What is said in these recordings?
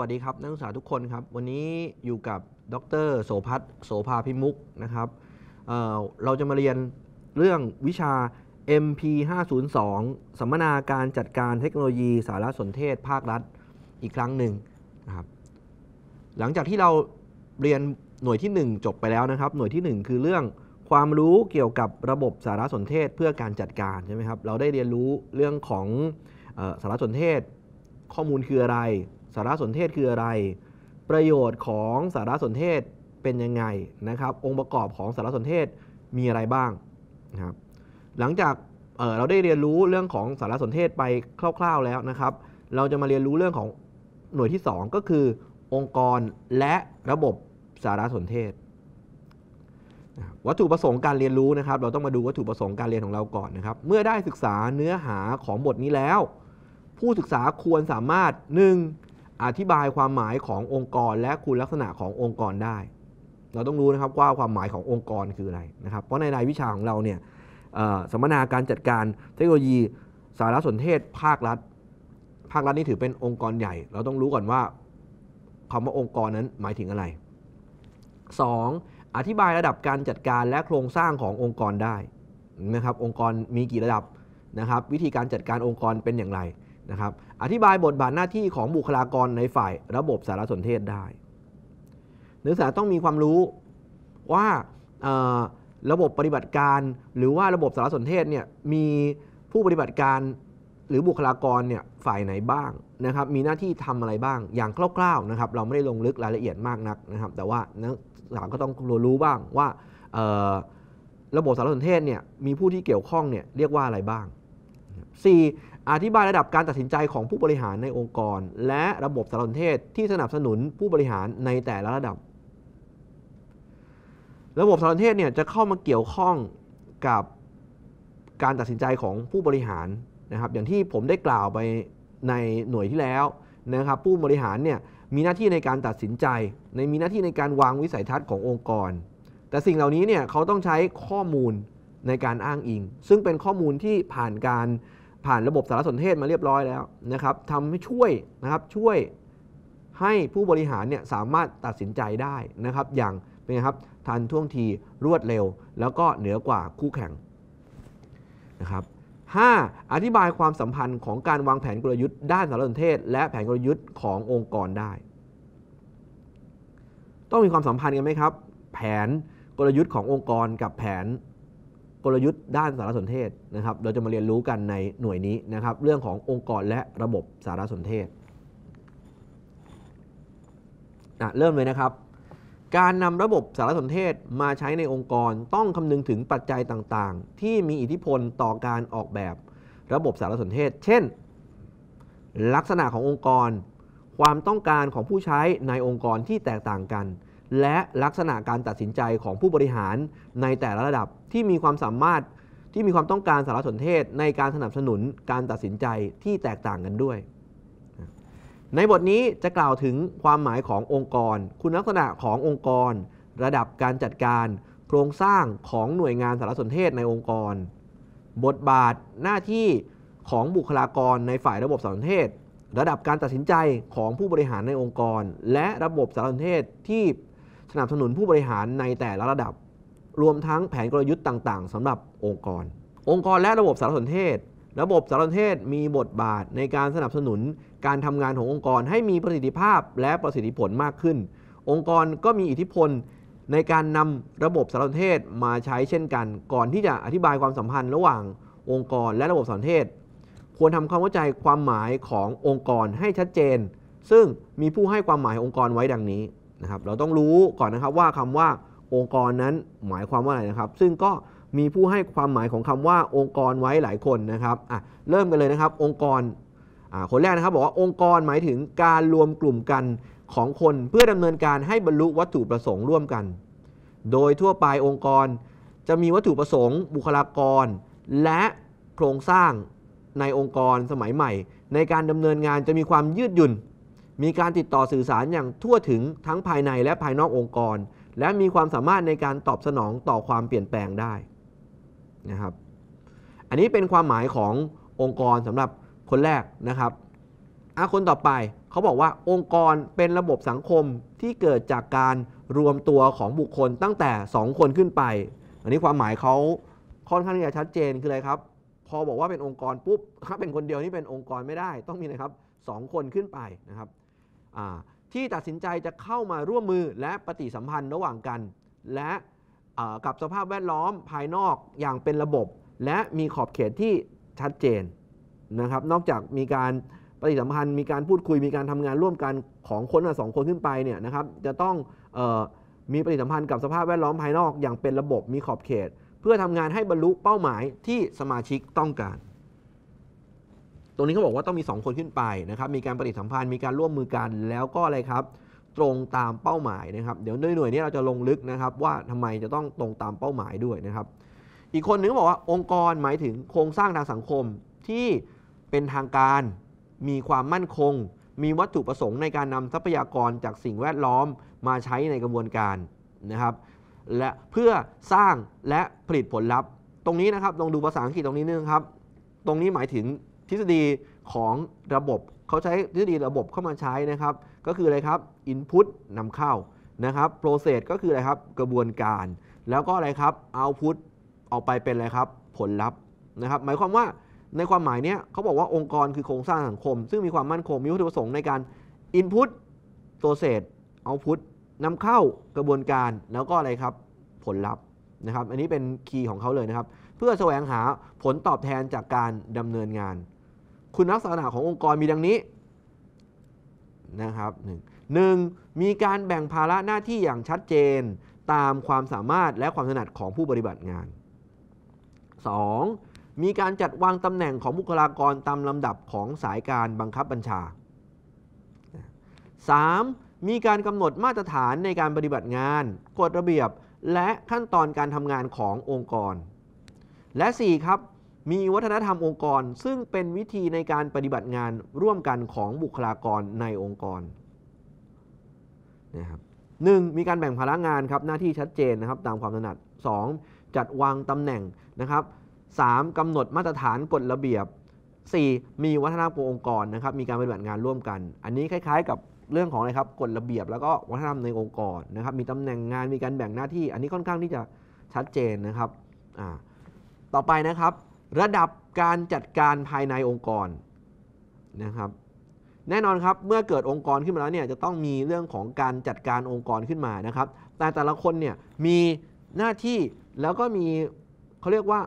วัสดีครับนักศึกษาทุกคนครับวันนี้อยู่กับดรโสพัฒโสภาพิมุกนะครับเเราจะมาเรียนเรื่องวิชา MP 502สัมมนาการจัดการเทคโนโลยีสารสนเทศภาครัฐอีกครั้งหนึ่งนะครับหลังจากที่เราเรียนหน่วยที่1จบไปแล้วนะครับหน่วยที่ 1 คือเรื่องความรู้เกี่ยวกับระบบสารสนเทศเพื่อการจัดการใช่ไหมครับเราได้เรียนรู้เรื่องของอสารสนเทศข้อมูลคืออะไรสารสนเทศคืออะไร ประโยชน์ของสารสนเทศเป็นยังไงนะครับ องค์ประกอบของสารสนเทศมีอะไรบ้างนะครับ หลังจากเเราได้เรียนรู้เรื่องของสารสนเทศไปคร่าว ๆแล้วนะครับ เราจะมาเรียนรู้เรื่องของหน่วยที่2ก็คือองค์กรและระบบสารสนเทศ วัตถุประสงค์การเรียนรู้นะครับ เราต้องมาดูวัตถุประสงค์การเรียนของเราก่อนนะครับ เมื่อได้ศึกษาเนื้อหาของบทนี้แล้ว ผู้ศึกษาควรสามารถ1อธิบายความหมายขององค์กรและคุณลักษณะขององค์กรได้ เราต้องรู้นะครับว่าความหมายขององค์กรคืออะไรนะครับ เพราะในรายวิชาของเราเนี่ยสัมมนาการจัดการเทคโนโลยี สารสนเทศ ภาครัฐ ภาครัฐนี่ถือเป็นองค์กรใหญ่ เราต้องรู้ก่อนว่าคำว่าองค์กรนั้นหมายถึงอะไร 2. อธิบายระดับการจัดการและโครงสร้างขององค์กรได้นะครับ องค์กรมีกี่ระดับนะครับ วิธีการจัดการองค์กรเป็นอย่างไรนะครับอธิบายบทบาทหน้าที่ของบุคลากรในฝ่าย ระบบสารสนเทศได้ นักศึกษาต้องมีความรู้ว่าระบบปฏิบัติการหรือ ว่าระบบสารสนเทศเนี่ยมีผู้ปฏิบัติการหรือบุคลากรเนี่ยฝ่ายไหนบ้างนะครับมีหน้าที่ทำอะไรบ้างอย่างคร่าวๆนะครับเราไม่ได้ลงลึกรายละเอียดมากนักนะครับแต่ว่านักศึกษาก็ต้องรู้บ้างว่าระบบสารสนเทศเนี่ยมีผู้ที่เกี่ยวข้องเนี่ยเรียกว่าอะไรบ้าง 4. อธิบายระดับการตัดสินใจของผู้บริหารในองค์กร และระบบสารสนเทศที่สนับสนุนผู้บริหารในแต่ละระดับ ระบบสารสนเทศเนี่ยจะเข้ามาเกี่ยวข้องกับการตัดสินใจของผู้บริหารนะครับ อย่างที่ผมได้กล่าวไปในหน่วยที่แล้วนะครับผู้บริหารเนี่ยมีหน้าที่ในการตัดสินใจในมีหน้าที่ในการวางวิสัยทัศน์ขององค์กร แต่สิ่งเหล่านี้เนี่ยเขาต้องใช้ข้อมูลในการอ้างอิง ซึ่งเป็นข้อมูลที่ผ่านการผ่านระบบสารสนเทศมาเรียบร้อยแล้วนะครับทำให้ช่วยนะครับช่วยให้ผู้บริหารเนี่ยสามารถตัดสินใจได้นะครับอย่างเป็นไงครับทันท่วงทีรวดเร็วแล้วก็เหนือกว่าคู่แข่งนะครับ 5. อธิบายความสัมพันธ์ของการวางแผนกลยุทธ์ด้านสารสนเทศและแผนกลยุทธ์ขององค์กรได้ ต้องมีความสัมพันธ์กันไหมครับ แผนกลยุทธ์ขององค์กรกับแผนกลยุทธ์ด้านสารสนเทศนะครับ เราจะมาเรียนรู้กันในหน่วยนี้นะครับ เรื่องขององค์กรและระบบสารสนเทศนะเริ่มเลยนะครับ การนำระบบสารสนเทศมาใช้ในองค์กรต้องคำนึงถึงปัจจัยต่างๆ ที่มีอิทธิพลต่อการออกแบบระบบสารสนเทศ เช่น ลักษณะขององค์กร ความต้องการของผู้ใช้ในองค์กรที่แตกต่างกันและลักษณะการตัดสินใจของผู้บริหารในแต่ละระดับที่มีความสามารถที่มีความต้องการสารสนเทศในการสนับสนุนการตัดสินใจที่แตกต่างกันด้วย ในบทนี้จะกล่าวถึงความหมายขององค์กร คุณลักษณะขององค์กร ระดับการจัดการ โครงสร้างของหน่วยงานสารสนเทศในองค์กร บทบาทหน้าที่ของบุคลากรในฝ่ายระบบสารสนเทศ ระดับการตัดสินใจของผู้บริหารในองค์กร และระบบสารสนเทศที่สนับสนุนผู้บริหารในแต่ละระดับ รวมทั้งแผนกลยุทธ์ต่าง ๆ สำหรับองค์กร องค์กรและระบบสารสนเทศ ระบบสารสนเทศมีบทบาทในการสนับสนุนการทำงานขององค์กรให้มีประสิทธิภาพและประสิทธิผลมากขึ้น องค์กรก็มีอิทธิพลในการนำระบบสารสนเทศมาใช้เช่นกัน ก่อนที่จะอธิบายความสัมพันธ์ระหว่างองค์กรและระบบสารสนเทศ ควรทำความเข้าใจความหมายขององค์กรให้ชัดเจน ซึ่งมีผู้ให้ความหมายองค์กรไว้ดังนี้นะครับเราต้องรู้ก่อนนะครับว่าคำว่าองค์กรนั้นหมายความว่าอะไรนะครับซึ่งก็มีผู้ให้ความหมายของคำว่าองค์กรไว้หลายคนนะครับอ่ะเริ่มกันเลยนะครับองค์กรคนแรกนะครับบอกว่าองค์กรหมายถึงการรวมกลุ่มกันของคน เพื่อดำเนินการให้บรรลุวัตถุประสงค์ร่วมกัน โดยทั่วไปองค์กรจะมีวัตถุประสงค์บุคลากร และโครงสร้างในองค์กรสมัยใหม่ ในการดำเนินงานจะมีความยืดหยุ่นมีการติดต่อสื่อสารอย่างทั่วถึงทั้งภายในและภายนอกองค์กร และมีความสามารถในการตอบสนองต่อความเปลี่ยนแปลงได้นะครับ อันนี้เป็นความหมายขององค์กรสำหรับคนแรกนะครับอาคนต่อไปเขาบอกว่าองค์กรเป็นระบบสังคมที่เกิดจากการรวมตัวของบุคคลตั้งแต่ 2 คนขึ้นไป อันนี้ความหมายเขาค่อนข้างจะชัดเจนคืออะไรครับ พอบอกว่าเป็นองค์กรปุ๊บถ้าเป็นคนเดียวนี่เป็นองค์กรไม่ได้ ต้องมีนะครับสองคนขึ้นไปนะครับที่ตัดสินใจจะเข้ามาร่วมมือและปฏิสัมพันธ์ระหว่างกัน และกับสภาพแวดล้อมภายนอกอย่างเป็นระบบ และมีขอบเขตที่ชัดเจนนะครับนอกจากมีการปฏิสัมพันธ์มีการพูดคุยมีการทำงานร่วมกันของคนสองคนขึ้นไปเนี่ยนะครับจะต้องออมีปฏิสัมพันธ์กับสภาพแวดล้อมภายนอกอย่างเป็นระบบมีขอบเขต เพื่อทำงานให้บรรลุเป้าหมายที่สมาชิกต้องการตรงนี้เขาบอกว่าต้องมี2 คนขึ้นไปนะครับ มีการปฏิสัมพันธ์ มีการร่วมมือกัน แล้วก็อะไรครับ ตรงตามเป้าหมายนะครับ เดี๋ยวด้วยหน่วยนี้เราจะลงลึกนะครับ ว่าทำไมจะต้องตรงตามเป้าหมายด้วยนะครับ อีกคนนึงบอกว่าองค์กรหมายถึงโครงสร้างทางสังคมที่เป็นทางการ มีความมั่นคง มีวัตถุประสงค์ในการนำทรัพยากรจากสิ่งแวดล้อมมาใช้ในกระบวนการนะครับ และเพื่อสร้างและผลิตผลลัพธ์ ตรงนี้นะครับ ลองดูภาษาอังกฤษตรงนี้นึงครับ ตรงนี้หมายถึงทฤษฎีของระบบเขาใช้ทฤษฎีระบบเข้ามาใช้นะครับ ก็คืออะไรครับ Input นำเข้านะครับ Process ก็คืออะไรครับกระบวนการ แล้วก็อะไรครับ Output ออกไปเป็นอะไรครับผลลัพธ์นะครับ หมายความว่าในความหมายเนี้ยเขาบอกว่าองค์กรคือโครงสร้างสังคม ซึ่งมีความมั่นคงมีวัตถุประสงค์ในการ Input Process Output นำเข้ากระบวนการแล้วก็อะไรครับผลลัพธ์นะครับ อันนี้เป็นคีย์ของเขาเลยนะครับเพื่อแสวงหาผลตอบแทนจากการดำเนินงานคุณลักษณะขององค์กรมีดังนี้นะครับหนึ่งหนึ่งมีการแบ่งภาระหน้าที่อย่างชัดเจน ตามความสามารถและความถนัดของผู้ปฏิบัติงาน 2. มีการจัดวางตำแหน่งของบุคลากรตามลำดับของสายการบังคับบัญชา 3. มีการกำหนดมาตรฐานในการปฏิบัติงานกฎระเบียบและขั้นตอนการทำงานขององค์กร และ4ครับมีวัฒนธรรมองค์กร ซึ่งเป็นวิธีในการปฏิบัติงานร่วมกันของบุคลากรในองค์กรนะครับหนึ่งมีการแบ่งภาระงานครับหน้าที่ชัดเจนนะครับตามความถนัด 2. จัดวางตำแหน่งนะครับ 3. กำหนดมาตรฐานกฎระเบียบ 4. มีวัฒนธรรมองค์กรนะครับ มีการปฏิบัติงานร่วมกัน อันนี้คล้ายๆ กับเรื่องของอะไรครับกฎระเบียบ แล้วก็วัฒนธรรมในองค์กรนะครับ มีตำแหน่งงานมีการแบ่งหน้าที่อันนี้ค่อนข้างที่จะชัดเจนนะครับต่อไปนะครับระดับการจัดการภายในองค์กรนะครับ แน่นอนครับเมื่อเกิดองค์กรขึ้นมาแล้วเนี่ยจะต้องมีเรื่องของการจัดการองค์กรขึ้นมานะครับ แต่แต่ละคนเนี่ยมีหน้าที่แล้วก็มีเขาเรียกว่า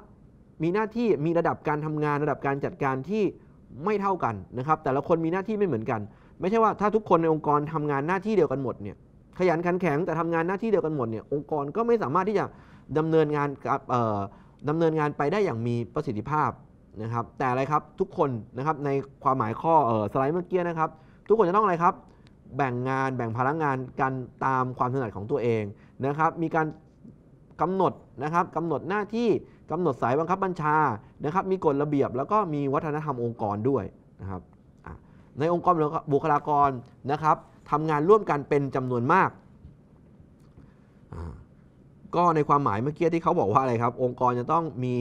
มีหน้าที่มีระดับการทำงาน ระดับการจัดการที่ไม่เท่ากันนะครับ แต่ละคนมีหน้าที่ไม่เหมือนกัน ไม่ใช่ว่าถ้าทุกคนในองค์กรทำงานหน้าที่เดียวกันหมดเนี่ยขยันขันแข็งแต่ทำงานหน้าที่เดียวกันหมดเนี่ยองค์กรก็ไม่สามารถที่จะดำเนินงานกับดำเนินงานไปได้อย่างมีประสิทธิภาพนะครับแต่อะไรครับทุกคนนะครับในความหมายข้อออสไลด์เมื่อกี้นะครับ ทุกคนจะต้องอะไรครับ แบ่งงานแบ่งพลังงานกันตามความถนัดของตัวเองนะครับมีการกำหนดนะครับกำหนดหน้าที่กำหนดสายบังคับบัญชานะครับมีกฎระเบียบ แล้วก็มีวัฒนธรรมองค์กรด้วยนะครับในองค์กรบุคลากรนะครับทำงานร่วมกันเป็นจำนวนมากก็ในความหมายเมื่อกี้ที่เขาบอกว่าอะไรครับองค์กรจะต้องมี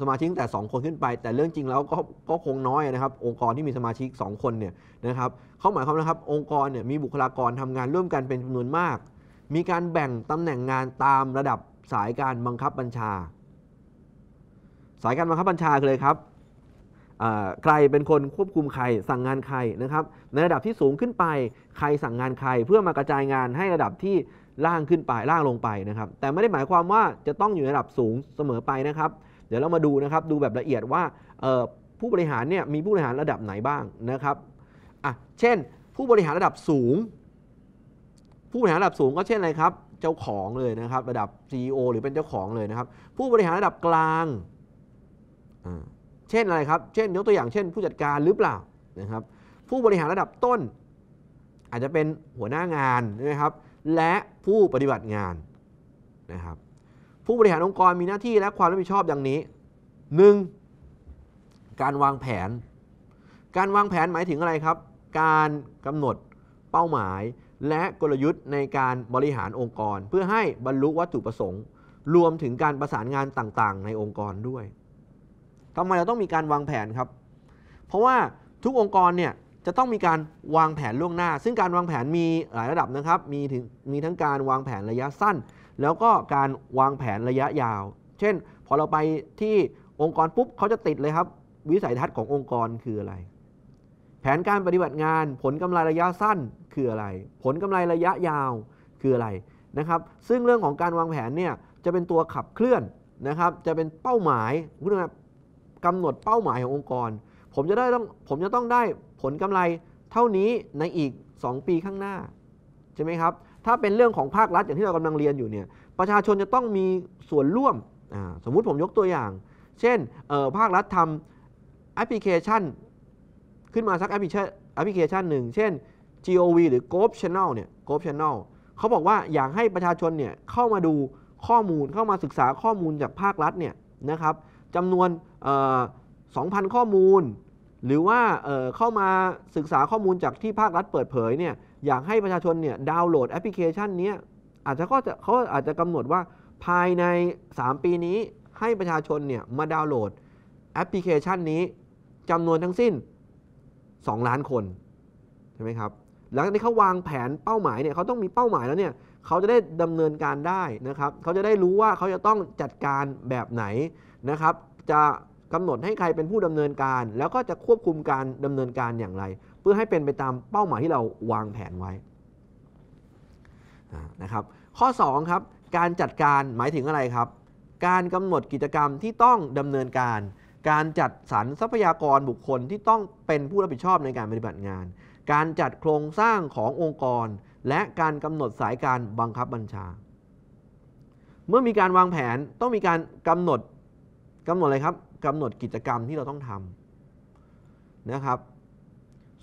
สมาชิกแต่ 2 คนขึ้นไป แต่เรื่องจริงแล้วก็ก็คงน้อยนะครับ องค์กรที่มีสมาชิก 2 คนเนี่ยนะครับเขาหมายความนะครับองค์กรเนี่ยมีบุคลากรทำงานร่วมกันเป็นจำนวนมาก มีการแบ่งตำแหน่งงานตามระดับสายการบังคับบัญชา สายการบังคับบัญชาเลยครับใครเป็นคนควบคุมใคร สั่งงานใครนะครับในระดับที่สูงขึ้นไปใครสั่งงานใครเพื่อมากระจายงานให้ระดับที่ล่างขึ้นไปล่างลงไปนะครับ แต่ไม่ได้หมายความว่าจะต้องอยู่ในระดับสูงเสมอไปนะครับ เดี๋ยวเรามาดูนะครับดูแบบละเอียดว่าผู้บริหารเนี่ยมีผู้บริหารระดับไหนบ้างนะครับอ่ะเช่นผู้บริหารระดับสูง ผู้บริหารระดับสูงก็เช่นอะไรครับ เจ้าของเลยนะครับ ระดับ CEO หรือเป็นเจ้าของเลยนะครับ ผู้บริหารระดับกลาง เช่นอะไรครับเช่นยกตัวอย่างเช่นผู้จัดการหรือเปล่านะครับ ผู้บริหารระดับต้น อาจจะเป็นหัวหน้างานใช่ไหมครับและผู้ปฏิบัติงานนะครับผู้บริหารองค์กรมีหน้าที่และความรับผิดชอบดังนี้ 1. การวางแผน การวางแผนหมายถึงอะไรครับ การกำหนดเป้าหมายและกลยุทธ์ในการบริหารองค์กร เพื่อให้บรรลุวัตถุประสงค์ รวมถึงการประสานงานต่างๆ ในองค์กรด้วยทำไมเราต้องมีการวางแผนครับ เพราะว่าทุกองค์กรเนี่ยจะต้องมีการวางแผนล่วงหน้า ซึ่งการวางแผนมีหลายระดับนะครับมีถึงมีทั้งการวางแผนระยะสั้น แล้วก็การวางแผนระยะยาว เช่น พอเราไปที่องค์กรปุ๊บเขาจะติดเลยครับ วิสัยทัศน์ขององค์กรคืออะไร แผนการปฏิบัติงานผลกำไรระยะสั้นคืออะไร ผลกำไรระยะยาวคืออะไรนะครับ ซึ่งเรื่องของการวางแผนเนี่ยจะเป็นตัวขับเคลื่อนนะครับ จะเป็นเป้าหมายคุณกำหนดเป้าหมายขององค์กรผมจะได้ต้องผมจะต้องได้ผลกำไรเท่านี้ในอีก 2 ปีข้างหน้าใช่ไหมครับถ้าเป็นเรื่องของภาครัฐอย่างที่เรากำลังเรียนอยู่เนี่ยประชาชนจะต้องมีส่วนร่วม สมมุติผมยกตัวอย่าง เช่นภาครัฐทำแอปพลิเคชัน ขึ้นมาสักแอปพลิเคชันแอปพลิเคชันหนึ่งเช่น GOV หรือ Gov Channel เนี่ย Gov Channel เขาบอกว่าอยากให้ประชาชนเนี่ยเข้ามาดูข้อมูลเข้ามาศึกษาข้อมูลจากภาครัฐเนี่ยนะครับจำนวน2,000 ข้อมูล หรือว่าเเข้ามาศึกษาข้อมูลจากที่ภาครัฐเปิดเผยเนี่ยอยากให้ประชาชนเนี่ยดาวน์โหลดแอปพลิเคชันนี้อาจจะก็เขาอาจจะกำหนดว่าภายใน 3 ปีนี้ให้ประชาชนเนี่ยมาดาวน์โหลดแอปพลิเคชันนี้จำนวนทั้งสิ้น 2 ล้านคนใช่ไหมครับหลังจากที่เขาวางแผนเป้าหมายเนี่ยเขาต้องมีเป้าหมายแล้วเนี่ยเขาจะได้ดำเนินการได้นะครับเขาจะได้รู้ว่าเขาจะต้องจัดการแบบไหนนะครับ จะกำหนดให้ใครเป็นผู้ดำเนินการ แล้วก็จะควบคุมการดำเนินการอย่างไร เพื่อให้เป็นไปตามเป้าหมายที่เราวางแผนไว้นะครับ ข้อ 2 ครับ การจัดการหมายถึงอะไรครับ การกำหนดกิจกรรมที่ต้องดำเนินการ การจัดสรรทรัพยากรบุคคลที่ต้องเป็นผู้รับผิดชอบในการปฏิบัติงาน การจัดโครงสร้างขององค์กร และการกำหนดสายการบังคับบัญชา เมื่อมีการวางแผนต้องมีการกำหนดกำหนดอะไรครับกำหนดกิจกรรมที่เราต้องทำนะครับ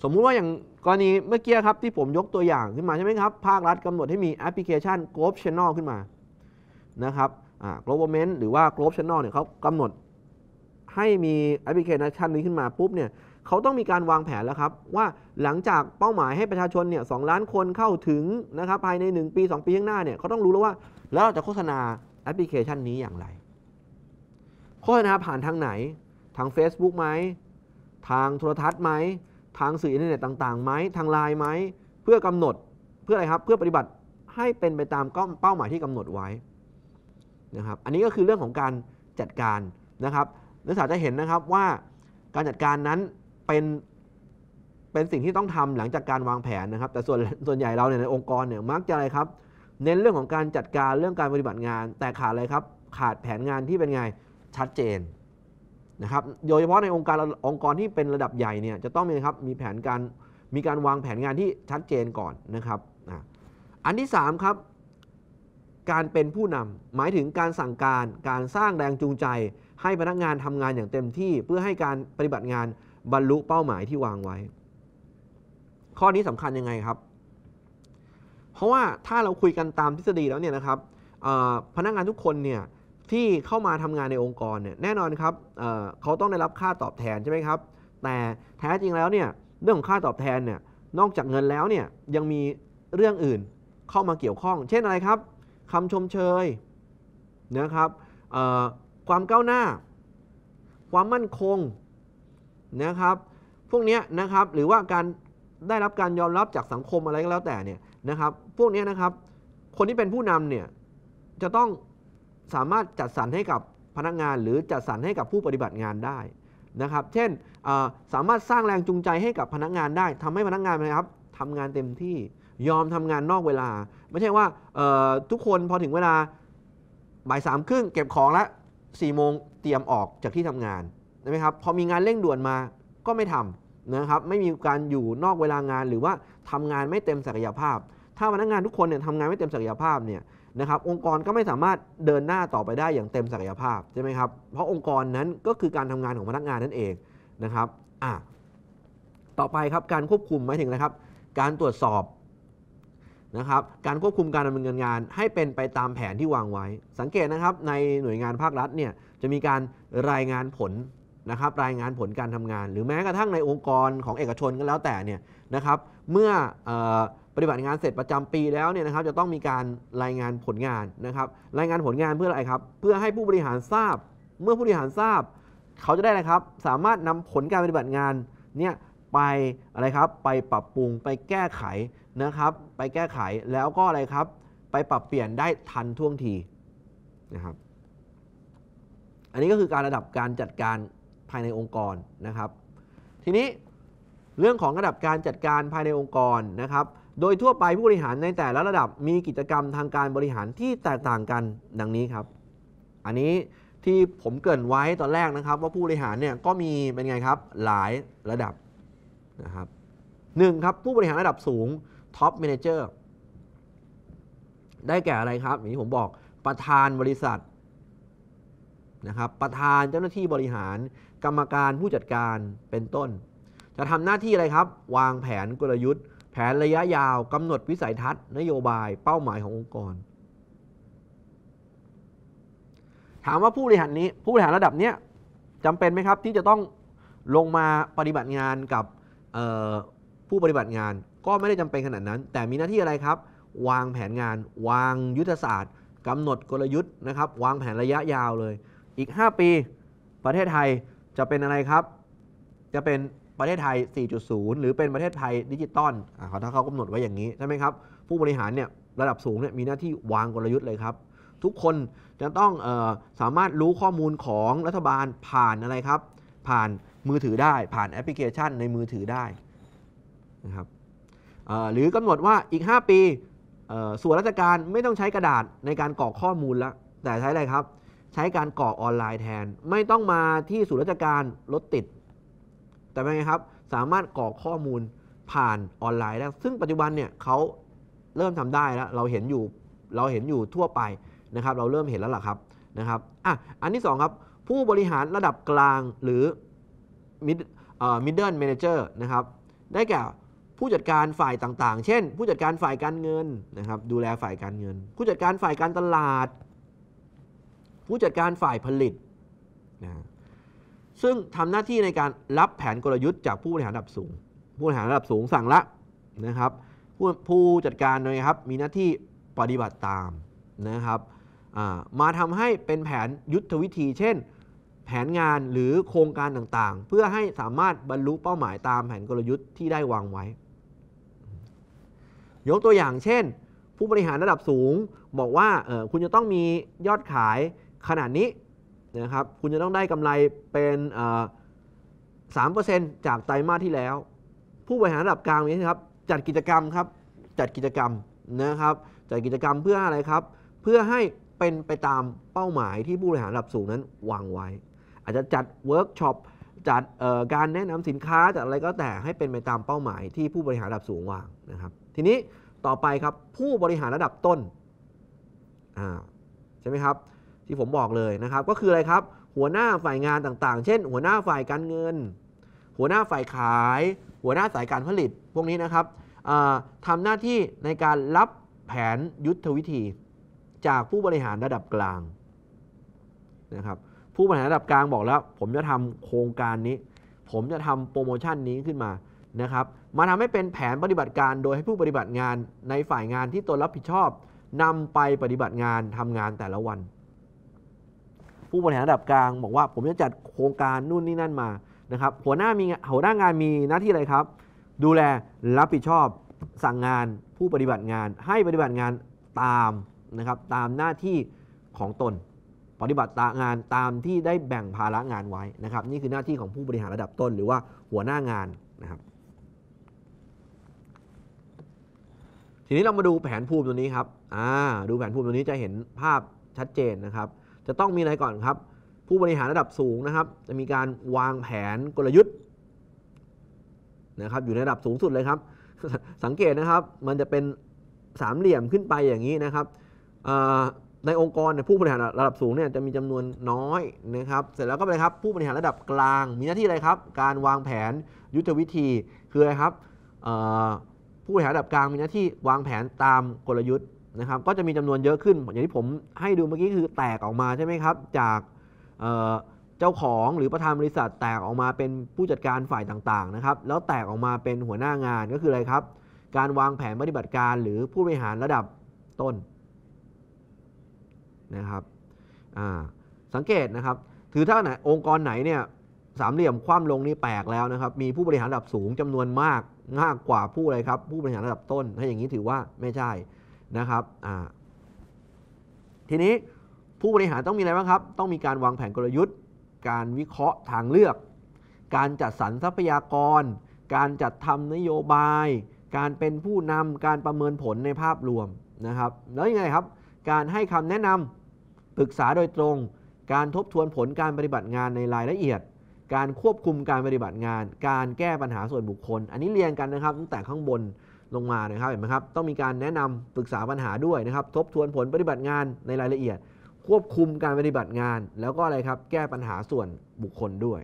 สมมุติว่าอย่างกรณีเมื่อกี้ครับที่ผมยกตัวอย่างขึ้นมาใช่ไหมครับภาครัฐกำหนดให้มีแอปพลิเคชัน g l o w Channel ขึ้นมานะครับ g o b a l m e n t หรือว่า g l o w Channel เนี่ยเขากำหนดให้มีแอปพลิเคชันนี้ขึ้นมาปุ๊บเนี่ยเขาต้องมีการวางแผนแล้วครับว่าหลังจากเป้าหมายให้ประชาชนเนี่ยสล้านคนเข้าถึงนะครับภายใน 1 ปี 2 ปีข้างหน้าเนี่ยเขาต้องรู้แล้วว่าแล้วเราจะโฆษณาแอปพลิเคชันนี้อย่างไรโฆษณาผ่านทางไหนทาง Facebook ไหมทางโทรทัศน์ไหมทางสื่ออินเทอร์เน็ตต่างๆไหมทางไลน์ไหมเพื่อกำหนดเพื่ออะไรครับเพื่อปฏิบัติให้เป็นไปตามเป้าหมายที่กำหนดไว้นะครับอันนี้ก็คือเรื่องของการจัดการนะครับนักศึกษาจะเห็นนะครับว่าการจัดการนั้นเป็นเป็นสิ่งที่ต้องทำหลังจากการวางแผนนะครับแต่ส่วนส่วนใหญ่เราเนี่ยในองค์กรเนี่ยมักจะอะไรครับ เน้นเรื่องของการจัดการเรื่องการปฏิบัติงานแต่ขาดอะไรครับขาดแผนงานที่เป็นไงชัดเจนนะครับโดยเฉพาะในองค์การองค์กรที่เป็นระดับใหญ่เนี่ยจะต้องมีครับมีแผนการมีการวางแผนงานที่ชัดเจนก่อนนะครับอันที่ 3 ครับ การเป็นผู้นำหมายถึงการสั่งการการสร้างแรงจูงใจ ให้พนักงานทำงานอย่างเต็มที่ เพื่อให้การปฏิบัติงานบรรลุเป้าหมายที่วางไว้ ข้อนี้สำคัญยังไงครับ เพราะว่าถ้าเราคุยกันตามทฤษฎีแล้วเนี่ยนะครับพนักงานทุกคนเนี่ยที่เข้ามาทำงานในองค์กรเนี่ยแน่นอนครับเเขาต้องได้รับค่าตอบแทนใช่ไหมครับ แต่แท้จริงแล้วเนี่ยเรื่องของค่าตอบแทนเนี่ยนอกจากเงินแล้วเนี่ยยังมีเรื่องอื่นเข้ามาเกี่ยวข้อง เช่นอะไรครับ คำชมเชยนะครับความก้าวหน้า ความมั่นคงนะครับพวกนี้นะครับหรือว่าการได้รับการยอมรับจากสังคมอะไรก็แล้วแต่เนี่ยนะครับพวกนี้นะครับ คนที่เป็นผู้นำเนี่ยจะต้องสามารถจัดสรรให้กับพนักงาน หรือจัดสรรให้กับผู้ปฏิบัติงานได้นะครับเช่นสามารถสร้างแรงจูงใจให้กับพนักงานได้ ทำให้พนักงานนะครับทำงานเต็มที่ยอมทำงานนอกเวลา ไม่ใช่ว่าทุกคนพอถึงเวลาบ่ายสามครึ่งเก็บของแล้วสี่โมงเตรียมออกจากที่ทำงานนะครับพอมีงานเร่งด่วนมาก็ไม่ทำนะครับไม่มีการอยู่นอกเวลางานหรือว่าทำงานไม่เต็มศักยภาพ ถ้าพนักงานทุกคนเนี่ยทำงานไม่เต็มศักยภาพเนี่ยนะครับองค์กรก็ไม่สามารถเดินหน้าต่อไปได้อย่างเต็มศักยภาพใช่ไหมครับเพราะองค์กรนั้นก็คือการทำงานของพนักงานนั่นเองนะครับอ่ะต่อไปครับการควบคุมหมายถึงอะไรครับ การตรวจสอบนะครับการควบคุมการดำเนินงาน ให้เป็นไปตามแผนที่วางไว้ สังเกตนะครับในหน่วยงานภาครัฐเนี่ยจะมีการรายงานผลนะครับรายงานผลการทำงาน หรือแม้กระทั่งในองค์กรของเอกชนก็แล้วแต่เนี่ยนะครับเมื่ออปฏิบัติงานเสร็จประจำปีแล้วเนี่ยนะครับจะต้องมีการรายงานผลงานนะครับ รายงานผลงานเพื่ออะไรครับ เพื่อให้ผู้บริหารทราบเมื่อผู้บริหารทราบ เขาจะได้นะครับ สามารถนำผลการปฏิบัติงานเนี่ยไปอะไรครับ ไปปรับปรุงไปแก้ไขนะครับ ไปแก้ไขแล้วก็อะไรครับ ไปปรับเปลี่ยนได้ทันท่วงทีนะครับ อันนี้ก็คือการระดับการจัดการภายในองค์กรนะครับ ทีนี้เรื่องของระดับการจัดการภายในองค์กรนะครับโดยทั่วไปผู้บริหารในแต่ละระดับมีกิจกรรมทางการบริหารที่แตกต่างกันดังนี้ครับ อันนี้ที่ผมเกริ่นไว้ตอนแรกนะครับ ว่าผู้บริหารเนี่ยก็มีเป็นไงครับหลายระดับนะครับหนึ่งครับผู้บริหารระดับสูงท็อปเมนเจอร์ได้แก่อะไรครับอย่างที่ผมบอกประธานบริษัทนะครับประธานเจ้าหน้าที่บริหาร กรรมการผู้จัดการเป็นต้น จะทำหน้าที่อะไรครับวางแผนกลยุทธ์แผนระยะยาวกำหนดวิสัยทัศน์ นโยบาย เป้าหมายขององค์กร ถามว่าผู้บริหารนี้ ผู้บริหารระดับนี้จำเป็นไหมครับที่จะต้องลงมาปฏิบัติงานกับผู้ปฏิบัติงานก็ไม่ได้จำเป็นขนาดนั้น แต่มีหน้าที่อะไรครับ วางแผนงาน วางยุทธศาสตร์กำหนดกลยุทธ์นะครับวางแผนระยะยาวเลย อีก 5 ปีประเทศไทยจะเป็นอะไรครับจะเป็นประเทศไทย 4.0 หรือเป็นประเทศไทยดิจิตอลเขาถ้าเขากำหนดไว้อย่างนี้ ใช่ไหมครับ ผู้บริหารเนี่ยระดับสูงเนี่ยมีหน้าที่วางกลยุทธ์เลยครับ ทุกคนจะต้องออสามารถรู้ข้อมูลของรัฐบาลผ่านอะไรครับ ผ่านมือถือได้ ผ่านแอปพลิเคชันในมือถือได้นะครับหรือกำหนดว่าอีก 5 ปีส่วนราชการไม่ต้องใช้กระดาษในการกรอกข้อมูลแล้วแต่ใช้อะไรครับ ใช้การกรอกออนไลน์แทน ไม่ต้องมาที่ศูนย์ราชการรถติดแต่เป็นไงครับสามารถกรอกข้อมูลผ่านออนไลน์ได้ซึ่งปัจจุบันเนี่ยเขาเริ่มทำได้แล้ว เราเห็นอยู่เราเห็นอยู่ทั่วไปนะครับ เราเริ่มเห็นแล้วล่ะครับนะครับอ่ะอันที่ 2 ครับ ผู้บริหารระดับกลางหรือ mid เอ่อ middle manager นะครับ ได้แก่ผู้จัดการฝ่ายต่างๆ เช่น ผู้จัดการฝ่ายการเงินนะครับ ดูแลฝ่ายการเงิน ผู้จัดการฝ่ายการตลาด ผู้จัดการฝ่ายผลิตนะซึ่งทำหน้าที่ในการรับแผนกลยุทธ์จากผู้บริหารระดับสูง ผู้บริหารระดับสูงสั่งละนะครับ ผู้ผู้จัดการนะครับ มีหน้าที่ปฏิบัติตามนะครับมาทำให้เป็นแผนยุทธวิธี เช่น แผนงานหรือโครงการต่างๆ เพื่อให้สามารถบรรลุเป้าหมายตามแผนกลยุทธ์ที่ได้วางไว้ ยกตัวอย่างเช่น ผู้บริหารระดับสูงบอกว่าคุณจะต้องมียอดขายขนาดนี้นะครับคุณจะต้องได้กำไรเป็นสามเปอร์เซ็นต์จากไตรมาสที่แล้ว ผู้บริหารระดับกลางนี้ครับ จัดกิจกรรมครับจัดกิจกรรมนะครับ จัดกิจกรรมเพื่ออะไรครับ เพื่อให้เป็นไปตามเป้าหมายที่ผู้บริหารระดับสูงนั้นวางไว้ อาจจะจัดเวิร์กช็อปจัดการแนะนำสินค้าจัดอะไรก็แต่ให้เป็นไปตามเป้าหมายที่ผู้บริหารระดับสูงวางนะครับ ทีนี้ต่อไปครับผู้บริหารระดับต้นใช่ไหมครับที่ผมบอกเลยนะครับก็คืออะไรครับหัวหน้าฝ่ายงานต่างๆ เช่นหัวหน้าฝ่ายการเงิน หัวหน้าฝ่ายขาย หัวหน้าสายการผลิตพวกนี้นะครับทำหน้าที่ในการรับแผนยุทธวิธี จากผู้บริหารระดับกลางนะครับผู้บริหารระดับกลางบอกแล้ว ผมจะทำโครงการนี้ ผมจะทำโปรโมชั่นนี้ขึ้นมานะครับมาทำให้เป็นแผนปฏิบัติการโดยให้ผู้ปฏิบัติงานในฝ่ายงานที่ตนรับผิดชอบ นำไปปฏิบัติงานทำงานแต่ละวันผู้บริหารระดับกลางบอกว่าผมจะจัดโครงการนู่นนี่นั่นมานะครับ หัวหน้ามีหัวหน้างานมีหน้าที่อะไรครับ ดูแลรับผิดชอบสั่งงาน ผู้ปฏิบัติงาน ให้ปฏิบัติงานตามนะครับตามหน้าที่ของตน ปฏิบัติงานตามที่ได้แบ่งภาระงานไว้นะครับ นี่คือหน้าที่ของผู้บริหารระดับต้นหรือว่าหัวหน้างานนะครับ ทีนี้เรามาดูแผนภูมิตัวนี้ครับอ่าดูแผนภูมิตัวนี้จะเห็นภาพชัดเจนนะครับจะต้องมีอะไรก่อนครับ ผู้บริหารระดับสูงนะครับ จะมีการวางแผนกลยุทธ์นะครับอยู่ในระดับสูงสุดเลยครับสังเกตนะครับมันจะเป็นสามเหลี่ยมขึ้นไปอย่างนี้นะครับในองค์กรผู้บริหารระดับสูงเนี่ยจะมีจำนวนน้อยนะครับเสร็จแล้วก็ไปครับผู้บริหารระดับกลางมีหน้าที่อะไรครับ การวางแผนยุทธวิธีคืออะไรครับผู้บริหารระดับกลางมีหน้าที่วางแผนตามกลยุทธ์นะครับก็จะมีจำนวนเยอะขึ้น อย่างที่ผมให้ดูเมื่อกี้คือแตกออกมาใช่ไหมครับจากเจ้าของหรือประธานบริษัทแตกออกมาเป็นผู้จัดการฝ่ายต่างๆนะครับแล้วแตกออกมาเป็นหัวหน้างานก็คืออะไรครับการวางแผนปฏิบัติการหรือผู้บริหารระดับต้นนะครับสังเกตนะครับถือถ้าไหนองค์กรไหนเนี่ยสามเหลี่ยมคว่ำลงนี่แปลกแล้วนะครับมีผู้บริหารระดับสูงจำนวนมากมากกว่าผู้อะไรครับผู้บริหารระดับต้นถ้าอย่างนี้ถือว่าไม่ใช่นะครับทีนี้ผู้บริหารต้องมีอะไรบ้างครับต้องมีการวางแผนกลยุทธ์ การวิเคราะห์ทางเลือก การจัดสรรทรัพยากรการจัดทำนโยบาย การเป็นผู้นำการประเมินผลในภาพรวมนะครับแล้วยังไงครับการให้คำแนะนำปรึกษาโดยตรง การทบทวนผลการปฏิบัติงานในรายละเอียด การควบคุมการปฏิบัติงาน การแก้ปัญหาส่วนบุคคล อันนี้เรียนกันนะครับตั้งแต่ข้างบนลงมานะครับเห็นไหมครับต้องมีการแนะนำปรึกษาปัญหาด้วยนะครับ ทบทวนผลปฏิบัติงานในรายละเอียด ควบคุมการปฏิบัติงาน แล้วก็อะไรครับแก้ปัญหาส่วนบุคคลด้วย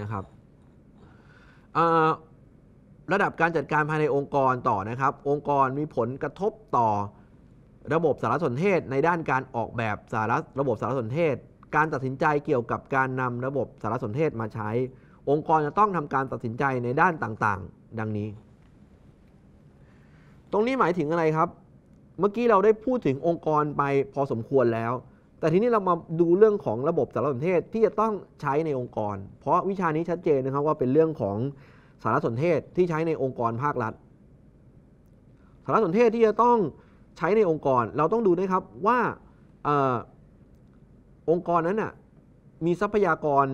นะครับระดับการจัดการภายในองค์กรต่อนะครับองค์กรมีผลกระทบต่อระบบสารสนเทศในด้านการออกแบบสารระบบสารสนเทศ การตัดสินใจเกี่ยวกับการนำระบบสารสนเทศมาใช้องค์กรจะต้องทำการตัดสินใจในด้านต่างๆ ดังนี้ ตรงนี้หมายถึงอะไรครับ เมื่อกี้เราได้พูดถึงองค์กรไปพอสมควรแล้ว แต่ทีนี้เรามาดูเรื่องของระบบสารสนเทศที่จะต้องใช้ในองค์กร เพราะวิชานี้ชัดเจนนะครับว่าเป็นเรื่องของสารสนเทศที่ใช้ในองค์กรภาครัฐ สารสนเทศที่จะต้องใช้ในองค์กร เราต้องดูนะครับว่าอองค์กรนั้นน่ะมีทรัพยากร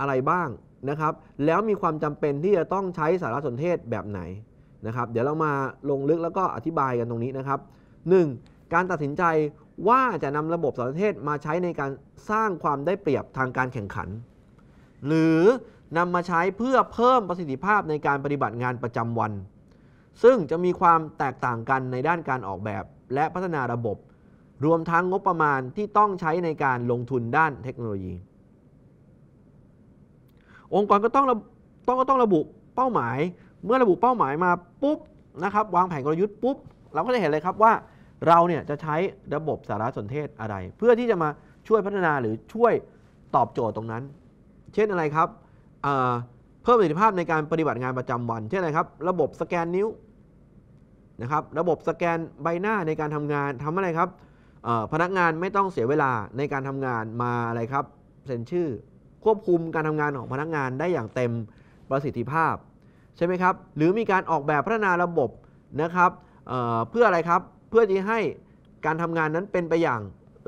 อะไรบ้างนะครับแล้วมีความจำเป็นที่จะต้องใช้สารสนเทศแบบไหนนะครับเดี๋ยวเรามาลงลึกแล้วก็อธิบายกันตรงนี้นะครับ 1. การตัดสินใจว่าจะนำระบบสารสนเทศมาใช้ในการสร้างความได้เปรียบทางการแข่งขัน หรือนำมาใช้เพื่อเพิ่มประสิทธิภาพในการปฏิบัติงานประจำวัน ซึ่งจะมีความแตกต่างกันในด้านการออกแบบ และพัฒนาระบบ รวมทั้งงบประมาณที่ต้องใช้ในการลงทุนด้านเทคโนโลยีองค์กรก็ต้องต้องก็ต้องระบุเป้าหมาย เมื่อระบุเป้าหมายมาปุ๊บนะครับวางแผนกลยุทธ์ปุ๊บ เราก็จะเห็นเลยครับว่าเราเนี่ยจะใช้ระบบสารสนเทศอะไร เพื่อที่จะมาช่วยพัฒนาหรือช่วยตอบโจทย์ตรงนั้น เช่นอะไรครับเพิ่มประสิทธิภาพในการปฏิบัติงานประจำวันเช่นอะไรครับระบบสแกนนิ้วนะครับระบบสแกนใบหน้าในการทำงานทำอะไรครับพนักงานไม่ต้องเสียเวลาในการทำงานมาอะไรครับเซ็นชื่อควบคุมการทำงานของพนักงานได้อย่างเต็มประสิทธิภาพ ใช่ไหมครับ หรือมีการออกแบบพัฒนาระบบนะครับเเพื่ออะไรครับเพื่อที่ให้การทำงานนั้นเป็นไปอย่าง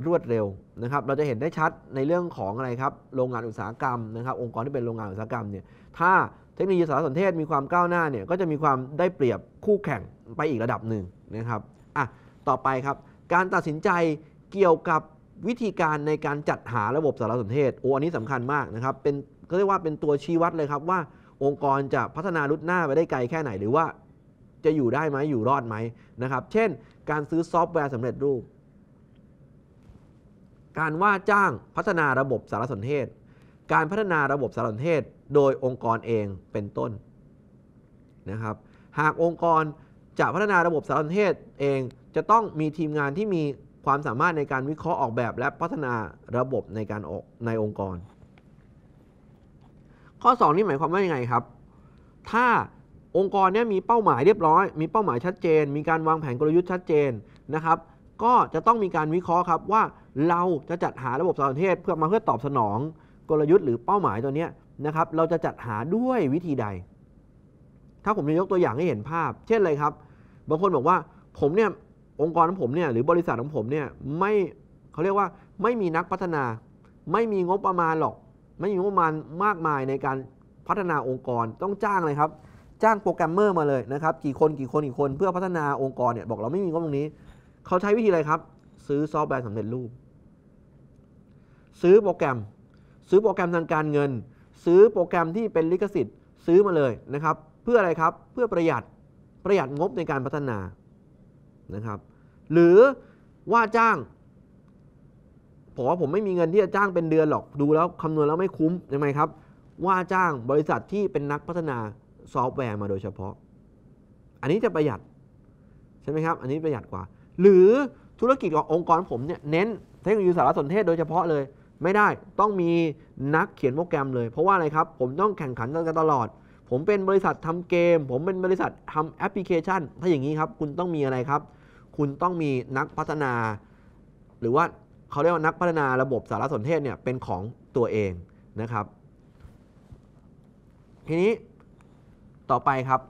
รวดเร็วนะครับเราจะเห็นได้ชัดในเรื่องของอะไรครับโรงงานอุตสาหกรรมนะครับ องค์กรที่เป็นโรงงานอุตสาหกรรมเนี่ยถ้าเทคโนโลยีสารสนเทศมีความก้าวหน้าเนี่ยก็จะมีความได้เปรียบคู่แข่งไปอีกระดับหนึ่งนะครับอ่ะต่อไปครับ การตัดสินใจเกี่ยวกับวิธีการในการจัดหาระบบสารสนเทศโอ้อันนี้สำคัญมากนะครับ เป็นก็เรียกว่าเป็นตัวชี้วัดเลยครับว่า องค์กรจะพัฒนารุดหน้าไปได้ไกลแค่ไหนหรือว่าจะอยู่ได้ไหมอยู่รอดไหมนะครับเช่น การซื้อซอฟต์แวร์สำเร็จรูป การว่าจ้างพัฒนาระบบสารสนเทศ การพัฒนาระบบสารสนเทศ โดยองค์กรเองเป็นต้นนะครับ หากองค์กรจะพัฒนาระบบสารสนเทศเองจะต้องมีทีมงานที่มีความสามารถในการวิเคราะห์ออกแบบและพัฒนาระบบในการออกในองค์กร ข้อ 2 นี่หมายความว่ายังไงครับ ถ้าองค์กรเนี้ยมีเป้าหมายเรียบร้อยมีเป้าหมายชัดเจน มีการวางแผนกลยุทธ์ชัดเจนนะครับ ก็จะต้องมีการวิเคราะห์ครับว่าเราจะจัดหาระบบสารเทศเพื่อมาเพื่อตอบสนองกลยุทธ์หรือเป้าหมายตัวนี้นะครับ เราจะจัดหาด้วยวิธีใด ถ้าผมจะยกตัวอย่างให้เห็นภาพ เช่นอะไรครับ บางคนบอกว่าผมเนี่ยองค์กรของผมเนี่ยหรือบริษัทของผมเนี่ยไม่เขาเรียกว่าไม่มีนักพัฒนา ไม่มีงบประมาณหรอก ไม่มีงบประมาณมากมายในการพัฒนาองค์กรต้องจ้างเลยครับ จ้างโปรแกรมเมอร์มาเลยนะครับกี่คนกี่คนกี่คนเพื่อพัฒนาองค์กรเนี่ยบอกเราไม่มีงบตรงนี้เขาใช้วิธีอะไรครับ ซื้อซอฟต์แวร์สำเร็จรูป ซื้อโปรแกรม ซื้อโปรแกรมทางการเงิน ซื้อโปรแกรมที่เป็นลิขสิทธิ์ซื้อมาเลยนะครับเพื่ออะไรครับเพื่อประหยัดประหยัดงบในการพัฒนานะครับหรือว่าจ้างผมว่าผมไม่มีเงินที่จะจ้างเป็นเดือนหรอกดูแล้วคำนวณแล้วไม่คุ้มใช่ไหมครับ ว่าจ้างบริษัทที่เป็นนักพัฒนาซอฟต์แวร์มาโดยเฉพาะ อันนี้จะประหยัด ใช่ไหมครับ อันนี้ประหยัดกว่า หรือธุรกิจขององค์กรผมเนี่ยเน้นเทคโนโลยีสารสนเทศโดยเฉพาะเลย ไม่ได้ต้องมีนักเขียนโปรแกรมเลย เพราะว่าอะไรครับผมต้องแข่งขันกันตลอด ผมเป็นบริษัททำเกม ผมเป็นบริษัททำแอปพลิเคชัน ถ้าอย่างนี้ครับคุณต้องมีอะไรครับคุณต้องมีนักพัฒนา หรือว่าเขาเรียกว่า นักพัฒนาระบบสารสนเทศเนี่ยเป็นของตัวเองนะครับ ทีนี้ต่อไปครับ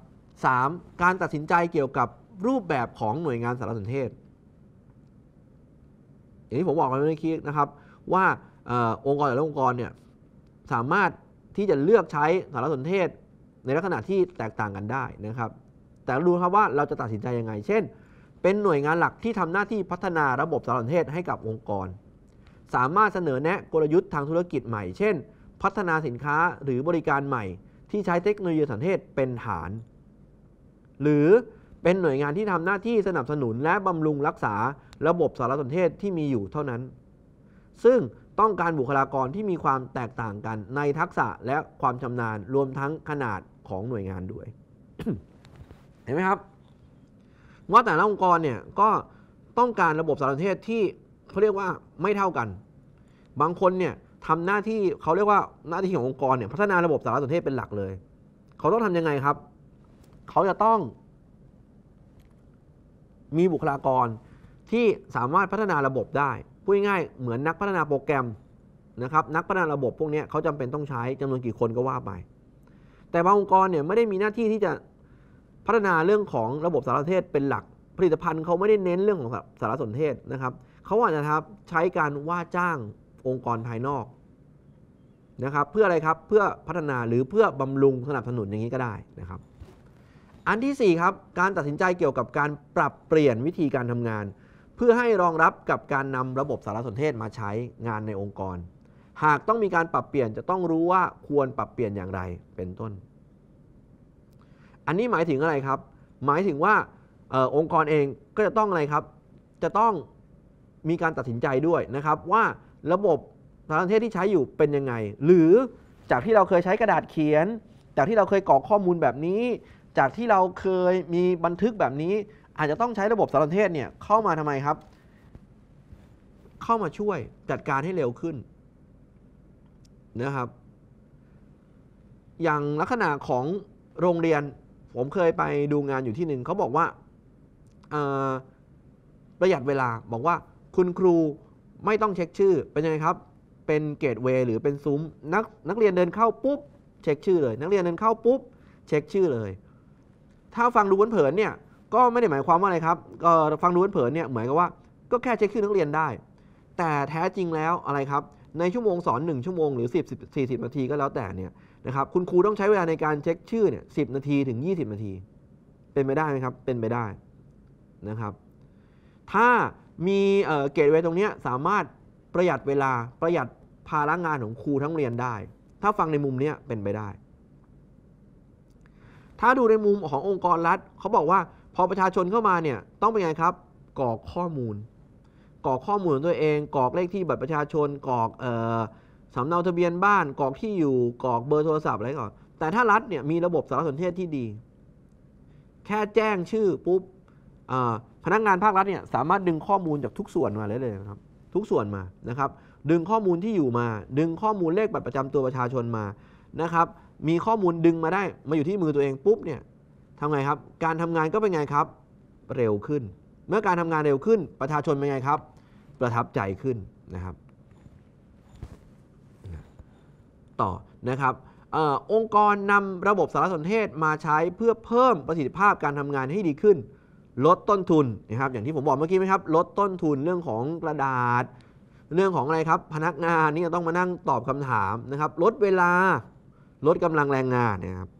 3. การตัดสินใจเกี่ยวกับรูปแบบของหน่วยงานสารสนเทศอย่างที่ผมบอกไปเมื่อกี้นะครับว่าอองค์กรแต่ละองค์กรเนี่ยสามารถที่จะเลือกใช้สารสนเทศในลักษณะที่แตกต่างกันได้นะครับแต่รู้ครับว่าเราจะตัดสินใจยังไงเช่นเป็นหน่วยงานหลักที่ทำหน้าที่พัฒนาระบบสารสนเทศให้กับองค์กร สามารถเสนอแนะกลยุทธ์ทางธุรกิจใหม่ เช่น พัฒนาสินค้าหรือบริการใหม่ ที่ใช้เทคโนโลยีสารสนเทศเป็นฐาน หรือเป็นหน่วยงานที่ทำหน้าที่สนับสนุนและบำรุงรักษาระบบสารสนเทศที่มีอยู่เท่านั้น ซึ่งต้องการบุคลากรที่มีความแตกต่างกันในทักษะและความชำนาญรวมทั้งขนาดของหน่วยงานด้วย เห็นไหมครับว่าแต่ละองค์กรเนี่ยก็ต้องการระบบสารสนเทศที่เขาเรียกว่าไม่เท่ากัน บางคนเนี่ยทำหน้าที่เขาเรียกว่าหน้าที่ขององค์กรเนี่ยพัฒนาระบบสารสนเทศเป็นหลักเลยเขาต้องทํำยังไงครับเขาจะต้อง มีบุคลากรที่สามารถพัฒนาระบบได้พูดง่ายเหมือนนักพัฒนาโปรแกรมนะครับ นักพัฒนาระบบพวกนี้เขาจำเป็นต้องใช้จำนวนกี่คนก็ว่าไป แต่บางองค์กรเนี่ยไม่ได้มีหน้าที่ที่จะพัฒนาเรื่องของระบบสารสนเทศเป็นหลัก ผลิตภัณฑ์เขาไม่ได้เน้นเรื่องของสารสนเทศนะครับเขาอาจจะครับใช้การว่าจ้างองค์กรภายนอกนะครับเพื่ออะไรครับเพื่อพัฒนาหรือเพื่อบำรุงสนับสนุนอย่างนี้ก็ได้นะครับ อันที่4ครับการตัดสินใจเกี่ยวกับการปรับเปลี่ยนวิธีการทำงาน เพื่อให้รองรับกับการนำระบบสารสนเทศมาใช้งานในองค์กร หากต้องมีการปรับเปลี่ยนจะต้องรู้ว่าควรปรับเปลี่ยนอย่างไรเป็นต้นอันนี้หมายถึงอะไรครับ หมายถึงว่าออองค์กรเองก็จะต้องอะไรครับ จะต้องมีการตัดสินใจด้วยนะครับ ว่าระบบสางประเทศที่ใช้อยู่เป็นยังไงหรือจากที่เราเคยใช้กระดาษเขียน จากที่เราเคยกรอกข้อมูลแบบนี้ จากที่เราเคยมีบันทึกแบบนี้ อาจจะต้องใช้ระบบสารสนเทศเนี่ยเข้ามาทำไมครับ เข้ามาช่วยจัดการให้เร็วขึ้นนะครับ อย่างลักษณะของโรงเรียนผมเคยไปดูงานอยู่ที่หนึ่งเขาบอกว่าประหยัดเวลาบอกว่าคุณครูไม่ต้องเช็คชื่อเป็นยังไงครับ เป็นเกตเวย์หรือเป็นซุ้มนักนักเรียนเดินเข้าปุ๊บเช็คชื่อเลย นักเรียนเดินเข้าปุ๊บเช็คชื่อเลย ถ้าฟังดูเผินเนี่ย ก็ไม่ได้หมายความว่าอะไรครับก็ฟังดูเผินเนี่ย เหมือนกับว่าก็แค่เช็คชื่อนักเรียนได้ แต่แท้จริงแล้วอะไรครับในชั่วโมงสอน1ชั่วโมงหรือ10 40 นาทีก็แล้วแต่เนี่ยนะครับคุณครูต้องใช้เวลาในการเช็ค ชื่อเนี่ยสินาทีถึง 20 นาที เป็นไปได้ไหมครับเป็นไปได้นะครับ ถ้ามีเกตเวตรงนี้สามารถประหยัดเวลาประหยัดภาระงานของครูทั้งเรียนได้ ถ้าฟังในมุมนี้เป็นไปได้ ถ้าดูในมุมขององค์กรรัฐเขาบอกว่าพอประชาชนเข้ามาเนี่ยต้องเป็นไงครับกรอกข้อมูลกรอกข้อมูลของตัวเอง กรอกเลขที่บัตรประชาชนกรอกำเนาทะเบียนบ้านกรอกที่อยู่กรอกเบอร์โทรศัพท์อะไรก่อนแต่ถ้ารัฐเนี่ยมีระบบสารสนเทศที่ดี แค่แจ้งชื่อปุ๊บพนักงงานภาครัฐเนี่ยสามารถดึงข้อมูลจากทุกส่วนมาเลยเลยนะครับ ทุกส่วนมานะครับ ดึงข้อมูลที่อยู่มา ดึงข้อมูลเลขบัตรประจำตัวประชาชนมานะครับ มีข้อมูลดึงมาได้ มาอยู่ที่มือตัวเองปุ๊บเนี่ยทำไงครับการทำงานก็เป็นไงครับ เร็วขึ้น เมื่อการทำงานเร็วขึ้นประชาชนเป็นไงครับ ประทับใจขึ้นนะครับต่อนะครับอองค์กรนำระบบสารสนเทศมาใช้เพื่อเพิ่มประสิทธิภาพการทำงานให้ดีขึ้น ลดต้นทุนนะครับอย่างที่ผมบอกเมื่อกี้ไหมครับลดต้นทุนเรื่องของกระดาษ เรื่องของอะไรครับพนักงานนี่จะต้องมานั่งตอบคำถามนะครับลดเวลา ลดกำลังแรงงานนะครับ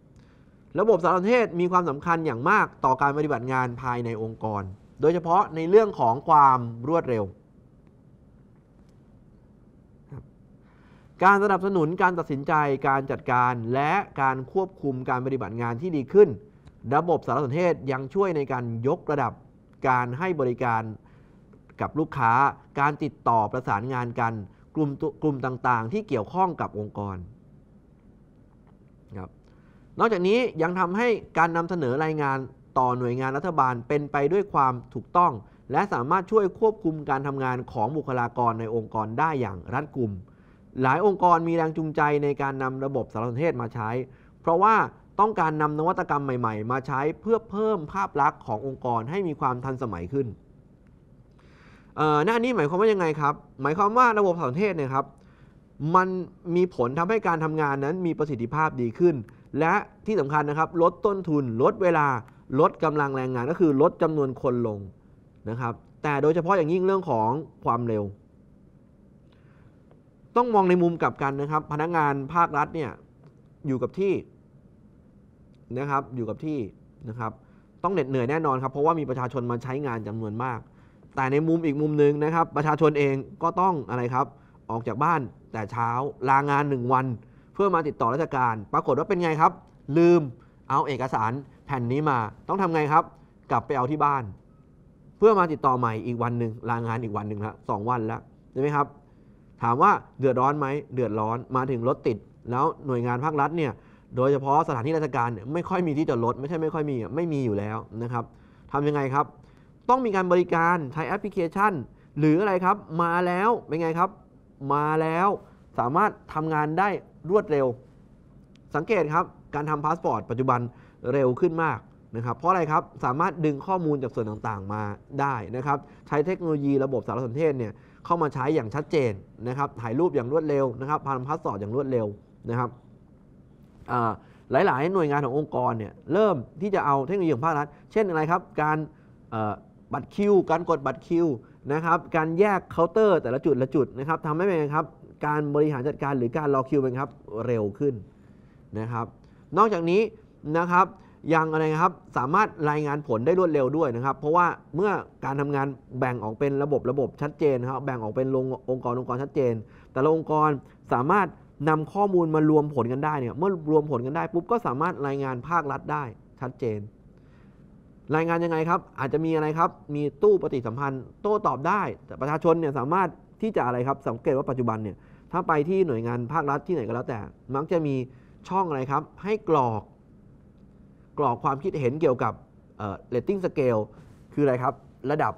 ระบบสารสนเทศมีความสำคัญอย่างมากต่อการปฏิบัติงานภายในองค์กร โดยเฉพาะในเรื่องของความรวดเร็วการสนับสนุนการตัดสินใจการจัดการและการควบคุมการปฏิบัติงานที่ดีขึ้น ระบบสารสนเทศยังช่วยในการยกระดับการให้บริการกับลูกค้า การติดต่อประสานงานกันกลุ่มกลุ่มต่างๆ ที่เกี่ยวข้องกับองค์กรครับนอกจากนี้ยังทำให้การนำเสนอรายงานต่อหน่วยงานรัฐบาลเป็นไปด้วยความถูกต้อง และสามารถช่วยควบคุมการทำงานของบุคลากรในองค์กรได้อย่างรัดกุมหลายองค์กรมีแรงจูงใจในการนำระบบสารสนเทศมาใช้ เพราะว่าต้องการนำนวัตกรรมใหม่ๆ มาใช้เพื่อเพิ่มภาพลักษณ์ขององค์กรให้มีความทันสมัยขึ้นหน้านี้หมายความว่ายังไงครับหมายความว่าระบบสารสนเทศเนี่ยครับ มันมีผลทำให้การทำงานนั้นมีประสิทธิภาพดีขึ้น และที่สำคัญนะครับลดต้นทุน ลดเวลาลดกำลังแรงงานก็คือลดจำนวนคนลงนะครับแต่โดยเฉพาะอย่างยิ่งเรื่องของความเร็วต้องมองในมุมกลับกันนะครับ พนักงานภาครัฐเนี่ยอยู่กับที่ นะครับอยู่กับที่นะครับ ต้องเหน็ดเหนื่อยแน่นอนครับเพราะว่ามีประชาชนมาใช้งานจำนวนมาก แต่ในมุมอีกมุมหนึ่งนะครับ ประชาชนเองก็ต้องอะไรครับ ออกจากบ้านแต่เช้าลางานหนึ่งวันเพื่อมาติดต่อราชการ ปรากฏว่าเป็นไงครับ ลืมเอาเอกสารแผ่นนี้มาต้องทำไงครับกลับไปเอาที่บ้าน เพื่อมาติดต่อใหม่อีกวันหนึ่งลางานอีกวันหนึ่งละสองวันแล้วใช่ไหมครับถามว่าเดือดร้อนไหม เดือดร้อนมาถึงรถติด แล้วหน่วยงานภาครัฐเนี่ย โดยเฉพาะสถานที่ราชการเนี่ยไม่ค่อยมีที่จอดรถ ไม่ใช่ ไม่ค่อยมีไม่มีอยู่แล้วนะครับทำยังไงครับ ต้องมีการบริการ ใช้แอปพลิเคชัน หรืออะไรครับ มาแล้ว เป็นไงครับ มาแล้ว สามารถทำงานได้รวดเร็ว สังเกตครับ การทำพาสปอร์ตปัจจุบันเร็วขึ้นมากนะครับ เพราะอะไรครับ สามารถดึงข้อมูลจากส่วนต่างๆมาได้นะครับ ใช้เทคโนโลยีระบบสารสนเทศเนี่ยเข้ามาใช้อย่างชัดเจนนะครับถ่ายรูปอย่างรวดเร็วนะครับผ่านพัสดุ์อย่างรวดเร็วนะครับ หลายๆ หน่วยงานขององค์กรเนี่ย เริ่มที่จะเอาเทคโนโลยีของภาครัฐเช่นอะไรครับ การบัตรคิว การกดบัตรคิวนะครับ การแยกเคาน์เตอร์แต่ละจุดละจุดนะครับทำให้เป็นครับ การบริหารจัดการหรือการรอคิวเป็นครับ เร็วขึ้นนะครับ นอกจากนี้นะครับยังอะไรครับสามารถรายงานผลได้รวดเร็วด้วยนะครับเพราะว่าเมื่อการทำงานแบ่งออกเป็นระบบระบบชัดเจนครับแบ่งออกเป็นองค์กรองค์กรชัดเจน แต่ละองค์กรสามารถนำข้อมูลมารวมผลกันได้เนี่ยเมื่อรวมผลกันได้ปุ๊บก็สามารถรายงานภาครัฐได้ชัดเจน รายงานยังไงครับอาจจะมีอะไรครับมีตู้ปฏิสัมพันธ์ โต้ตอบได้แต่ประชาชนเนี่ยสามารถที่จะอะไรครับสังเกตว่าปัจจุบันเนี่ยถ้าไปที่หน่วยงานภาครัฐที่ไหนก็แล้วแต่ มักจะมีช่องอะไรครับให้กรอกกรอบความคิดเห็นเกี่ยวกับเรตติ้งสเกลคืออะไรครับ ระดับ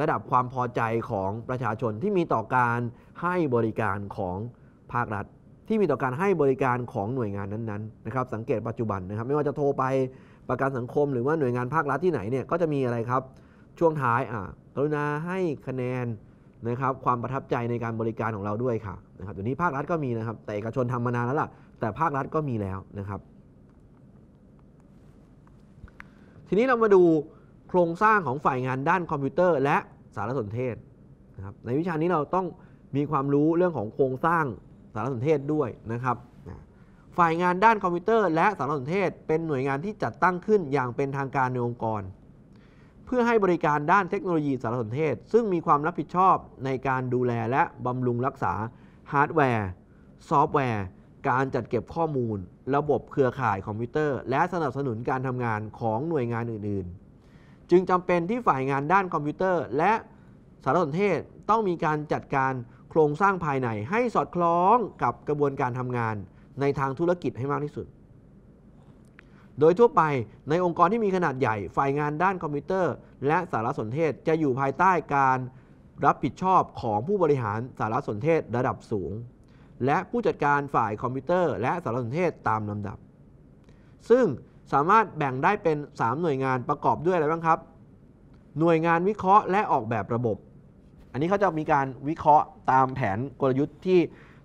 ระดับความพอใจของประชาชนที่มีต่อการให้บริการของภาครัฐ ที่มีต่อการให้บริการของหน่วยงานนั้น ๆ นะครับ สังเกตปัจจุบันนะครับ ไม่ว่าจะโทรไปประกันสังคมหรือว่าหน่วยงานภาครัฐที่ไหนเนี่ยก็จะมีอะไรครับ ช่วงท้ายอ่ากรุณาให้คะแนนนะครับ ความประทับใจในการบริการของเราด้วยค่ะนะครับเดี๋ยวนี้ภาครัฐก็มีนะครับ แต่เอกชนทำมานานแล้วล่ะ แต่ภาครัฐก็มีแล้วนะครับทีนี้เรามาดูโครงสร้างของฝ่ายงานด้านคอมพิวเตอร์และสารสนเทศนะครับ ในวิชานี้เราต้องมีความรู้เรื่องของโครงสร้างสารสนเทศด้วยนะครับ ฝ่ายงานด้านคอมพิวเตอร์และสารสนเทศ เป็นหน่วยงานที่จัดตั้งขึ้นอย่างเป็นทางการในองค์กร เพื่อให้บริการด้านเทคโนโลยีสารสนเทศ ซึ่งมีความรับผิดชอบในการดูแลและบำรุงรักษาฮาร์ดแวร์ ซอฟต์แวร์ การจัดเก็บข้อมูลระบบเครือข่ายคอมพิวเตอร์และสนับสนุนการทำงานของหน่วยงานอื่น ๆ จึงจำเป็นที่ฝ่ายงานด้านคอมพิวเตอร์ และสารสนเทศต้องมีการจัดการโครงสร้างภายในให้สอดคล้องกับกระบวนการทำงานในทางธุรกิจให้มากที่สุด โดยทั่วไปในองค์กรที่มีขนาดใหญ่ฝ่ายงานด้านคอมพิวเตอร์และสารสนเทศ จะอยู่ภายใต้การรับผิดชอบของผู้บริหารสารสนเทศระดับสูงและผู้จัดการฝ่ายคอมพิวเตอร์และสารสนเทศตามลำดับ ซึ่งสามารถแบ่งได้เป็น 3 หน่วยงานประกอบด้วยอะไรบ้างครับ หน่วยงานวิเคราะห์และออกแบบระบบ อันนี้เขาจะมีการวิเคราะห์ตามแผนกลยุทธ์ที่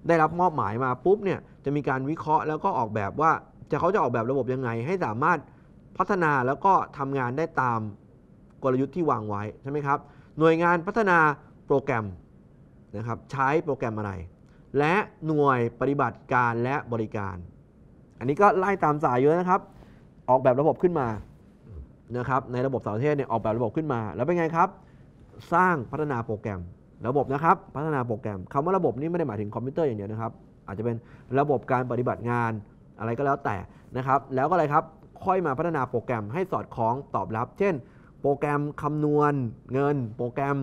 ได้รับมอบหมายมาปุ๊บเนี่ยจะมีการวิเคราะห์แล้วก็ออกแบบว่าจะเขาจะออกแบบระบบยังไง ให้สามารถพัฒนาแล้วก็ทำงานได้ตามกลยุทธ์ที่วางไว้ใช่ไหมครับ หน่วยงานพัฒนาโปรแกรมนะครับใช้โปรแกรมอะไรและหน่วยปฏิบัติการและบริการ อันนี้ก็ไล่ตามสายอยู่นะครับ ออกแบบระบบขึ้นมานะครับ ในระบบสารเทศเนี่ยออกแบบระบบขึ้นมา แล้วเป็นไงครับ สร้างพัฒนาโปรแกรม ระบบนะครับ พัฒนาโปรแกรม คำว่าระบบนี้ไม่ได้หมายถึงคอมพิวเตอร์อย่างเดียวนะครับ อาจจะเป็นระบบการปฏิบัติงานอะไรก็แล้วแต่นะครับ แล้วก็อะไรครับ ค่อยมาพัฒนาโปรแกรมให้สอดคล้องตอบรับ เช่น โปรแกรมคำนวณ เงิน โปรแกรม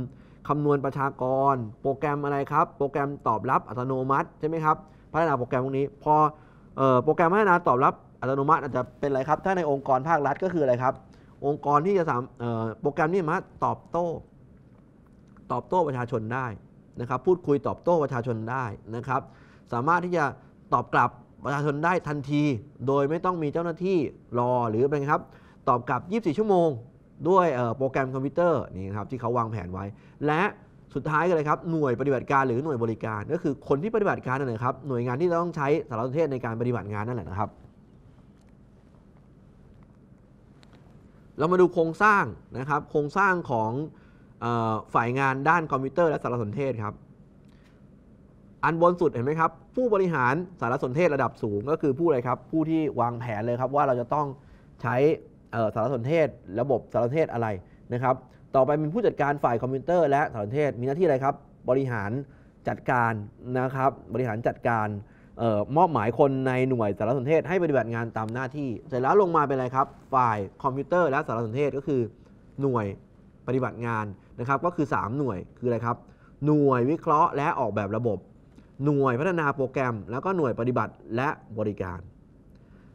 คำนวณประชากร โปรแกรมอะไรครับ โปรแกรมตอบรับอัตโนมัติใช่ไหมครับ พัฒนาโปรแกรมพวกนี้ พอโปรแกรมพัฒนาตอบรับอัตโนมัติอาจจะเป็นอะไรครับ ถ้าในองค์กรภาครัฐก็คืออะไรครับ องค์กรที่จะสามโปรแกรมนี้มาตอบโต้ ตอบโต้ประชาชนได้นะครับ พูดคุยตอบโต้ประชาชนได้นะครับ สามารถที่จะตอบกลับประชาชนได้ทันที โดยไม่ต้องมีเจ้าหน้าที่รอหรือเป็นครับ ตอบกลับ 24 ชั่วโมงด้วยโปรแกรมคอมพิวเตอร์นี่ครับที่เขาวางแผนไว้ และสุดท้ายกันเลยครับหน่วยปฏิบัติการหรือหน่วยบริการก็คือคนที่ปฏิบัติการนั่นแหละครับหน่วยงานที่ต้องใช้สารสนเทศในการปฏิบัติงานนั่นแหละนะครับเรามาดูโครงสร้างนะครับโครงสร้างของฝ่ายงานด้านคอมพิวเตอร์และสารสนเทศครับอันบนสุดเห็นไหมครับผู้บริหารสารสนเทศระดับสูงก็คือผู้อะไรครับผู้ที่วางแผนเลยครับว่าเราจะต้องใช้สารสนเทศ ระบบสารสนเทศอะไรนะครับ ต่อไปเป็นผู้จัดการฝ่ายคอมพิวเตอร์และสารสนเทศมีหน้าที่อะไรครับ บริหารจัดการนะครับ บริหารจัดการออมอบหมายคนในหน่วยสารสนเทศให้ปฏิบัติงานตามหน้าที่ เสร็จแล้วลงมาเป็นอะไรครับ ฝ่ายคอมพิวเตอร์และสารสนเทศก็คือ หน่วยปฏิบัติงานนะครับก็คือ 3 หน่วยคืออะไรครับ หน่วยวิเคราะห์และออกแบบระบบ หน่วยพัฒนาโปรแกรม แล้วก็หน่วยปฏิบัติและบริการ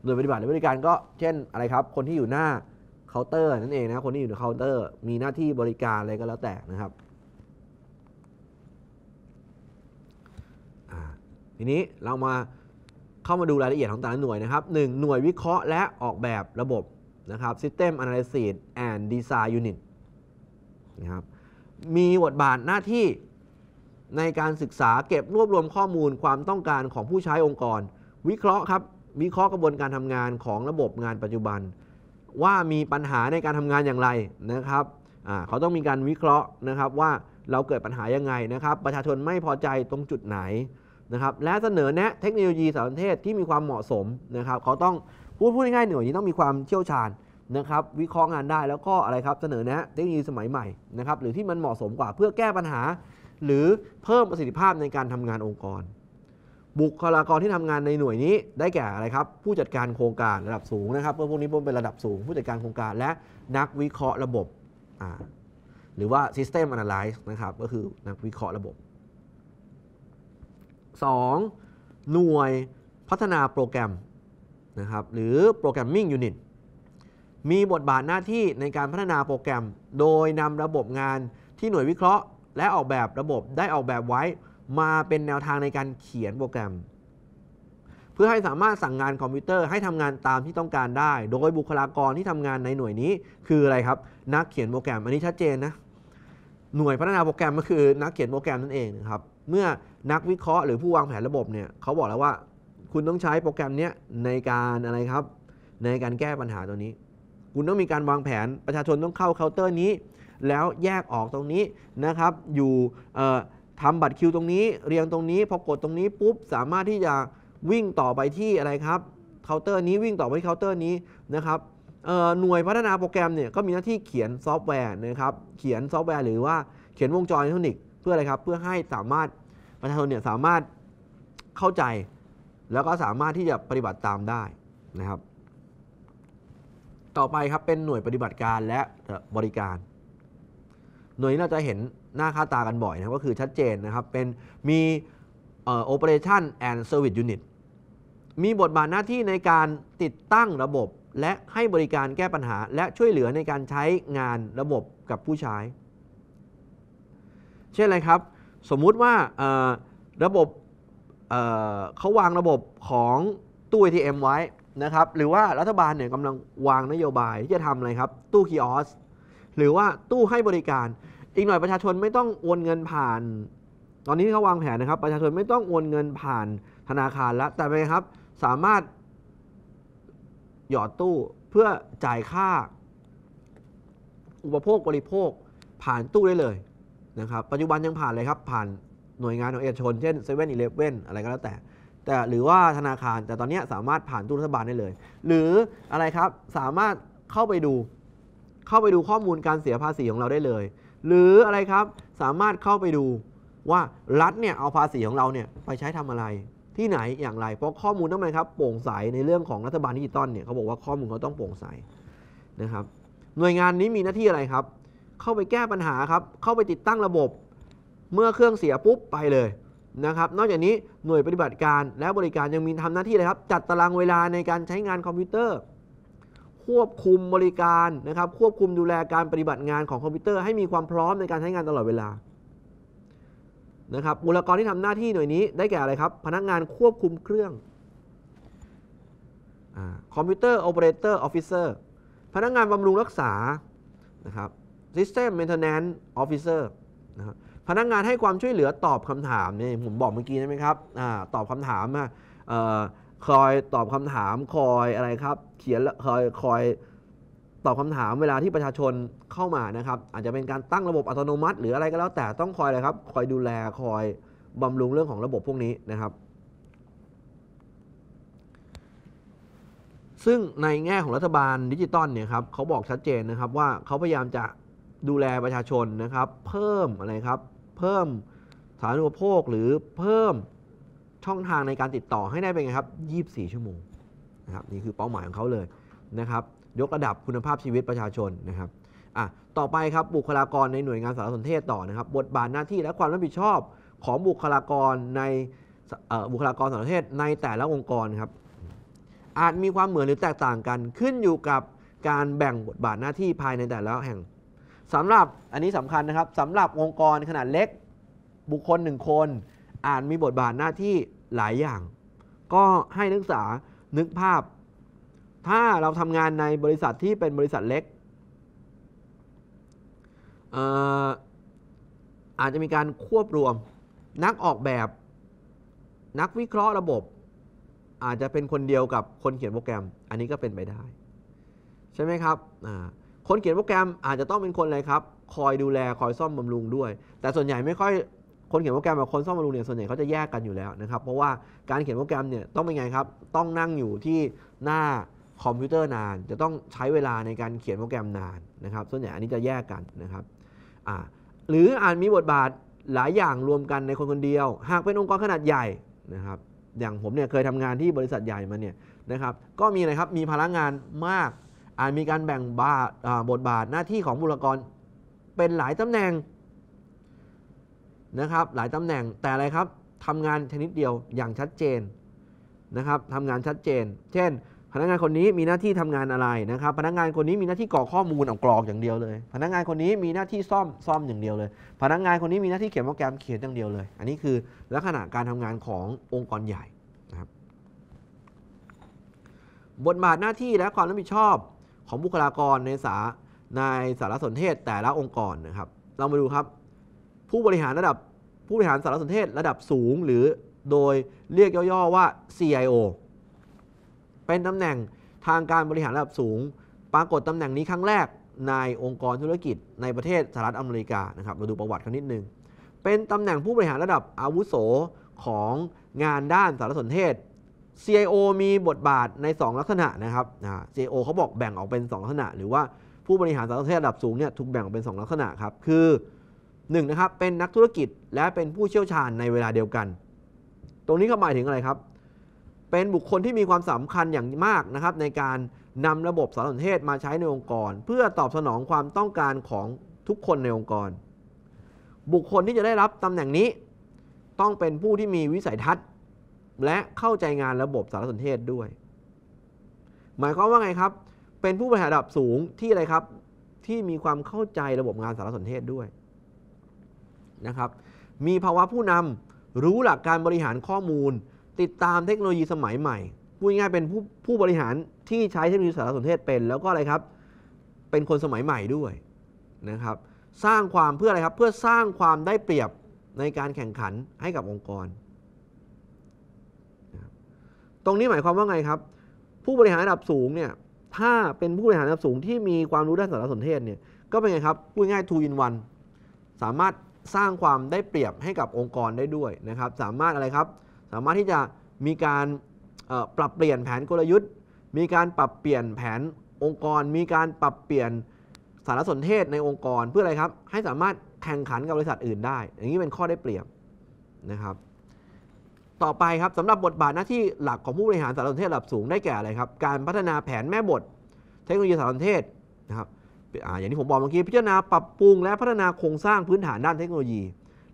หน่วยปฏิบัติหรือบริการก็เช่นอะไรครับ คนที่อยู่หน้าเคาน์เตอร์นั่นเองนะคนที่อยู่ในเคาน์เตอร์มีหน้าที่บริการอะไรก็แล้วแต่นะครับทีนี้เรามาเข้ามาดูรายละเอียดของแต่ละหน่วยนะครับ 1. หน่วยวิเคราะห์และออกแบบระบบนะครับ System Analysis and Design Unit นะครับมีบทบาทหน้าที่ในการศึกษาเก็บรวบรวมข้อมูลความต้องการของผู้ใช้องค์กรวิเคราะห์ครับวิเคราะห์กระบวนการทำงานของระบบงานปัจจุบัน ว่ามีปัญหาในการทำงานอย่างไรนะครับเขาต้องมีการวิเคราะห์นะครับว่าเราเกิดปัญหายังไงนะครับประชาชนไม่พอใจตรงจุดไหนนะครับและเสนอแนะเทคโนโลยีสารสนเทศที่มีความเหมาะสมนะครับเขาต้องพูดพูดง่ายๆหน่อยนี้ต้องมีความเชี่ยวชาญนะครับวิเคราะห์งานได้แล้วก็อะไรครับเสนอแนะเทคโนโลยีสมัยใหม่นะครับหรือที่มันเหมาะสมกว่าเพื่อแก้ปัญหา หรือเพิ่มประสิทธิภาพในการทำงานองค์กรบุคลากรที่ทำงานในหน่วยนี้ได้แก่อะไรครับผู้จัดการโครงการระดับสูงนะครับเพื่อพวกนี้เป็นระดับสูง ผู้จัดการโครงการและนักวิเคราะห์ระบบหรือว่า system analyze นะครับก็คือนักวิเคราะห์ระบบ 2. หน่วยพัฒนาโปรแกรมนะครับหรือปรแกรมมิ่งยูนิตมีบทบาทหน้าที่ในการพัฒนาโปรแกรม โดยนำระบบงานที่หน่วยวิเคราะห์ และออกแบบระบบได้ออกแบบไว้มาเป็นแนวทางในการเขียนโปรแกรม เพื่อให้สามารถสั่งงานคอมพิวเตอร์ให้ทำงานตามที่ต้องการได้ โดยบุคลากรที่ทำงานในหน่วยนี้คืออะไรครับ นักเขียนโปรแกรมอันนี้ชัดเจนนะหน่วยพัฒนาโปรแกรมก็คือ นักเขียนโปรแกรมนั่นเองนะครับเมื่อนักวิเคราะห์หรือผู้วางแผนระบบเนี่ยเขาบอกแล้วว่าคุณต้องใช้โปรแกรมนี้ในการอะไรครับในการแก้ปัญหาตัวนี้ คุณต้องมีการวางแผนประชาชนต้องเข้าเคาน์เตอร์นี้ แล้วแยกออกตรงนี้นะครับอยู่ทำบัตรคิว ตรงนี้ เรียงตรงนี้พอกดตรงนี้ปุ๊บสามารถที่จะวิ่งต่อไปที่อะไรครับเคาน์เตอร์ นี้วิ่งต่อไปที่เคาน์เตอร์นี้นะครับหน่วยพัฒนาโปรแกรมเนี่ยก็มีหน้าที่เขียนซอฟต์แวร์นะครับ เขียนซอฟต์แวร์หรือว่าเขียนวงจรอิเล็กทรอนิกส์เพื่ออะไรครับเพื่อให้สามารถประชาชนเนี่ยสามารถเข้าใจ แล้วก็สามารถที่จะปฏิบัติตามได้นะครับ ต่อไปครับเป็นหน่วยปฏิบัติการและบริการหน่วยนี้เราจะเห็นหน้าค่าตากันบ่อยนะก็คือชัดเจนนะครับ เป็นมีโอเปอเรชั่นแอนด์เซอร์วิสยูนิตมีบทบาทหน้าที่ในการติดตั้งระบบและให้บริการแก้ปัญหา และช่วยเหลือในการใช้งานระบบกับผู้ใช้ เช่นอะไรครับ สมมุติว่าระบบเเขาวางระบบของตู้ ATM ไว้นะครับหรือว่ารัฐบาลเนี่ยกำลังวางนโยบายที่จะทำอะไรครับตู้คีออสหรือว่าตู้ให้บริการอีกหน่อย ประชาชนไม่ต้องโอนเงินผ่าน ตอนนี้เขาวางแผนนะครับ ประชาชนไม่ต้องโอนเงินผ่านธนาคารแล้วแต่ไปครับ สามารถหยอดตู้เพื่อจ่ายค่า อุปโภคบริโภคผ่านตู้ได้เลยนะครับ ปัจจุบันยังผ่านเลยครับผ่านหน่วยงานของเอกชน เช่นเซเว่นอีเลฟเว่นอะไรก็แล้วแต่ แต่หรือว่าธนาคาร แต่ตอนนี้สามารถผ่านตู้รัฐบาลได้เลย หรืออะไรครับ สามารถเข้าไปดู เข้าไปดูข้อมูลการเสียภาษีของเราได้เลยหรืออะไรครับสามารถเข้าไปดูว่ารัฐเนี่ยเอาภาษีของเราเนี่ยไปใช้ทำอะไร ที่ไหนอย่างไรเพราะข้อมูลต้องไงครับโปร่งใสในเรื่องของรัฐบาลดิจิตอลเนี่ยเขาบอกว่าข้อมูลเขาต้องโปร่งใสนะครับ หน่วยงานนี้มีหน้าที่อะไรครับ เข้าไปแก้ปัญหาครับเข้าไปติดตั้งระบบ เมื่อเครื่องเสียปุ๊บไปเลยนะครับนอกจากนี้หน่วยปฏิบัติการและบริการยังมีทำหน้าที่อะไรครับ จัดตารางเวลาในการใช้งานคอมพิวเตอร์ควบคุมบริการนะครับควบคุมดูแลการปฏิบัติงานของคอมพิวเตอร์ให้มีความพร้อมในการใช้งานตลอดเวลานะครับบุคลากรที่ทำหน้าที่หน่วยนี้ ได้แก่อะไรครับ พนักงานควบคุมเครื่องคอมพิวเตอร์โอเปอเรเตอร์ออฟฟิเซอร์พนักงานบำรุงรักษานะครับซิสเต็มเมนเทนแนนซ์ออฟฟิเซอร์นะครับพนักงานให้ความช่วยเหลือตอบคำถามนี่ผมบอกเมื่อกี้ใช่ไหมครับอตอบคำถามคอยตอบคำถามคอยอะไรครับ เขียนคอยคอยตอบคำถามเวลาที่ประชาชนเข้ามานะครับ อาจจะเป็นการตั้งระบบอัตโนมัติ หรืออะไรก็แล้วแต่ต้องคอยอะไรครับคอยดูแลคอยบำรุงเรื่องของระบบพวกนี้นะครับ ซึ่งในแง่ของรัฐบาลดิจิตอลเนี่ยครับเขาบอกชัดเจนนะครับว่าเขาพยายามจะดูแลประชาชนนะครับ เพิ่มอะไรครับ เพิ่มฐานารปโภค หรือเพิ่มช่องทางในการติดต่อให้ได้เป็นไงครับ 24 ชั่วโมงนะครับนี่คือเป้าหมายของเขาเลยนะครับ ยกระดับคุณภาพชีวิตประชาชนนะครับ อ่ะต่อไปครับ บุคลากรในหน่วยงานสารสนเทศต่อนะครับ บทบาทหน้าที่และความรับผิดชอบของบุคลากรในบุคลากรสารสนเทศในแต่ละองค์กรครับ อาจมีความเหมือนหรือแตกต่างกันขึ้นอยู่กับการแบ่งบทบาทหน้าที่ภายในแต่ละแห่ง สำหรับอันนี้สำคัญนะครับ สำหรับองค์กรขนาดเล็กบุคคล1คนอาจมีบทบาทหน้าที่หลายอย่าง ก็ให้นักศึกษานึกภาพ ถ้าเราทำงานในบริษัทที่เป็นบริษัทเล็กอาจจะมีการควบรวมนักออกแบบ นักวิเคราะห์ระบบ อาจจะเป็นคนเดียวกับคนเขียนโปรแกรม อันนี้ก็เป็นไปได้ใช่ไหมครับคนเขียนโปรแกรมอาจจะต้องเป็นคนอะไรครับคอยดูแลคอยซ่อมบำรุงด้วย แต่ส่วนใหญ่ไม่ค่อยคนเขียนโปรแกรมกับคนซ่อมบำรุงเนี่ยส่วนใหญ่เขาจะแยกกันอยู่แล้วนะครับเพราะว่าการเขียนโปรแกรมเนี่ยต้องเป็นไงครับต้องนั่งอยู่ที่หน้าคอมพิวเตอร์นาน จะต้องใช้เวลาในการเขียนโปรแกรมนานนะครับส่วนใหญ่อันนี้จะแยกกันนะครับหรืออาจมีบทบาทหลายอย่างรวมกันในคนคนเดียวหากเป็นองค์กรขนาดใหญ่นะครับอย่างผมเนี่ยเคยทำงานที่บริษัทใหญ่มาเนี่ยนะครับก็มีอะไรครับมีพลังงานมาก อาจมีการแบ่งบบทบาทหน้าที่ของบุคลากรเป็นหลายตำแหน่งนะครับหลายตำแหน่งแต่อะไรครับทำงานชนิดเดียวอย่างชัดเจนนะครับทำงานชัดเจน เช่น พนักงานคนนี้มีหน้าที่ทำงานอะไรนะครับ พนักงานคนนี้มีหน้าที่กรอกข้อมูลออกกรอกอย่างเดียวเลย พนักงานคนนี้มีหน้าที่ซ่อมซ่อมอย่างเดียวเลย พนักงานคนนี้มีหน้าที่เขียนโปรแกรมเขียนอย่างเดียวเลยอันนี้คือลักษณะการทำงานขององค์กรใหญ่นะครับ บทบาทหน้าที่และความรับผิดชอบของบุคลากรในสาในสารสนเทศแต่ละองค์กรนะครับ เรามาดูครับผู้บริหารระดับผู้บริหารสารสนเทศระดับสูงหรือโดยเรียกย่อๆว่า CIO เป็นตำแหน่งทางการบริหารระดับสูง ปรากฏตำแหน่งนี้ครั้งแรกในองค์กรธุรกิจในประเทศสหรัฐอเมริกานะครับเราดูประวัติเขานิดนึง เป็นตำแหน่งผู้บริหารระดับอาวุโสของงานด้านสารสนเทศ CIO มีบทบาทใน 2 ลักษณะนะครับ CIO เขาบอกแบ่งออกเป็น 2 ลักษณะ หรือว่าผู้บริหารสารสนเทศระดับสูงเนี่ยถูกแบ่งออกเป็น 2 ลักษณะครับคือหนึ่งนะครับเป็นนักธุรกิจและเป็นผู้เชี่ยวชาญในเวลาเดียวกัน ตรงนี้เขาหมายถึงอะไรครับ เป็นบุคคลที่มีความสำคัญอย่างมากนะครับในการนำระบบสารสนเทศมาใช้ในองค์กร เพื่อตอบสนองความต้องการของทุกคนในองค์กร บุคคลที่จะได้รับตำแหน่งนี้ ต้องเป็นผู้ที่มีวิสัยทัศน์ และเข้าใจงานระบบสารสนเทศด้วย หมายความว่าไงครับ เป็นผู้บริหารระดับสูงที่อะไรครับ ที่มีความเข้าใจระบบงานสารสนเทศด้วยนะครับ มีภาวะผู้นำรู้หลักการบริหารข้อมูล ติดตามเทคโนโลยีสมัยใหม่ พูดง่ายเป็นผู้ผู้บริหารที่ใช้เทคโนโลยีสารสนเทศเป็น แล้วก็อะไรครับ เป็นคนสมัยใหม่ด้วยนะครับ สร้างความเพื่ออะไรครับ เพื่อสร้างความได้เปรียบในการแข่งขันให้กับองค์กร ตรงนี้หมายความว่าไงครับ ผู้บริหารระดับสูงเนี่ย ถ้าเป็นผู้บริหารระดับสูง ที่มีความรู้ด้านสารสนเทศเนี่ย ก็เป็นไงครับ พูดง่ายทูอินวันสามารถสร้างความได้เปรียบให้กับองค์กรได้ด้วยนะครับ สามารถอะไรครับสามารถที่จะมีการปรับเปลี่ยนแผนกลยุทธ์ มีการปรับเปลี่ยนแผนองค์กร มีการปรับเปลี่ยนสารสนเทศในองค์กรเพื่ออะไรครับ ให้สามารถแข่งขันกับบริษัทอื่นได้ อย่างนี้เป็นข้อได้เปรียบนะครับ ต่อไปครับสำหรับบทบาทหน้าที่หลักของผู้บริหารสารสนเทศระดับสูงได้แก่อะไรครับการพัฒนาแผนแม่บทเทคโนโลยีสารสนเทศนะครับอย่างที่ผมบอกเมื่อกี้พิจารณาปรับปรุงและพัฒนาโครงสร้างพื้นฐานด้านเทคโนโลยี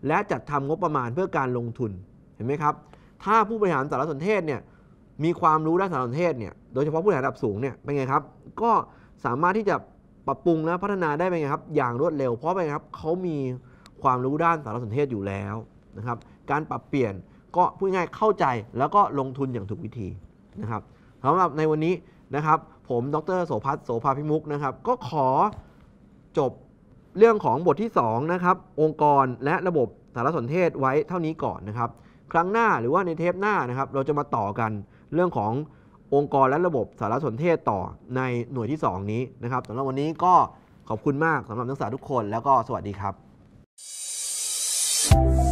และจัดทำงบประมาณเพื่อการลงทุนเห็นไหมครับ ถ้าผู้บริหารสารสนเทศเนี่ยมีความรู้ด้านสารสนเทศเนี่ยโดยเฉพาะผู้บริหารระดับสูงเนี่ยเป็นไงครับ ก็สามารถที่จะปรับปรุงและพัฒนาได้เป็นไงครับ อย่างรวดเร็วเพราะเป็นครับเขามีความรู้ด้านสารสนเทศอยู่แล้วนะครับ การปรับเปลี่ยนก็พูดง่ายเข้าใจแล้วก็ลงทุนอย่างถูกวิธีนะครับสำหรับในวันนี้นะครับผม ดรโสภัสโสภาพิมุกนะครับ ก็ขอจบเรื่องของบทที่2นะครับ องค์กรและระบบสารสนเทศไว้เท่านี้ก่อนนะครับ ครั้งหน้าหรือว่าในเทปหน้านะครับ เราจะมาต่อกันเรื่องขององค์กรและระบบสารสนเทศต่อในหน่วยที่ 2 นี้นะครับสำหรับวันนี้ก็ขอบคุณมากสำหรับนักศึกษาทุกคน แล้วก็สวัสดีครับ thank you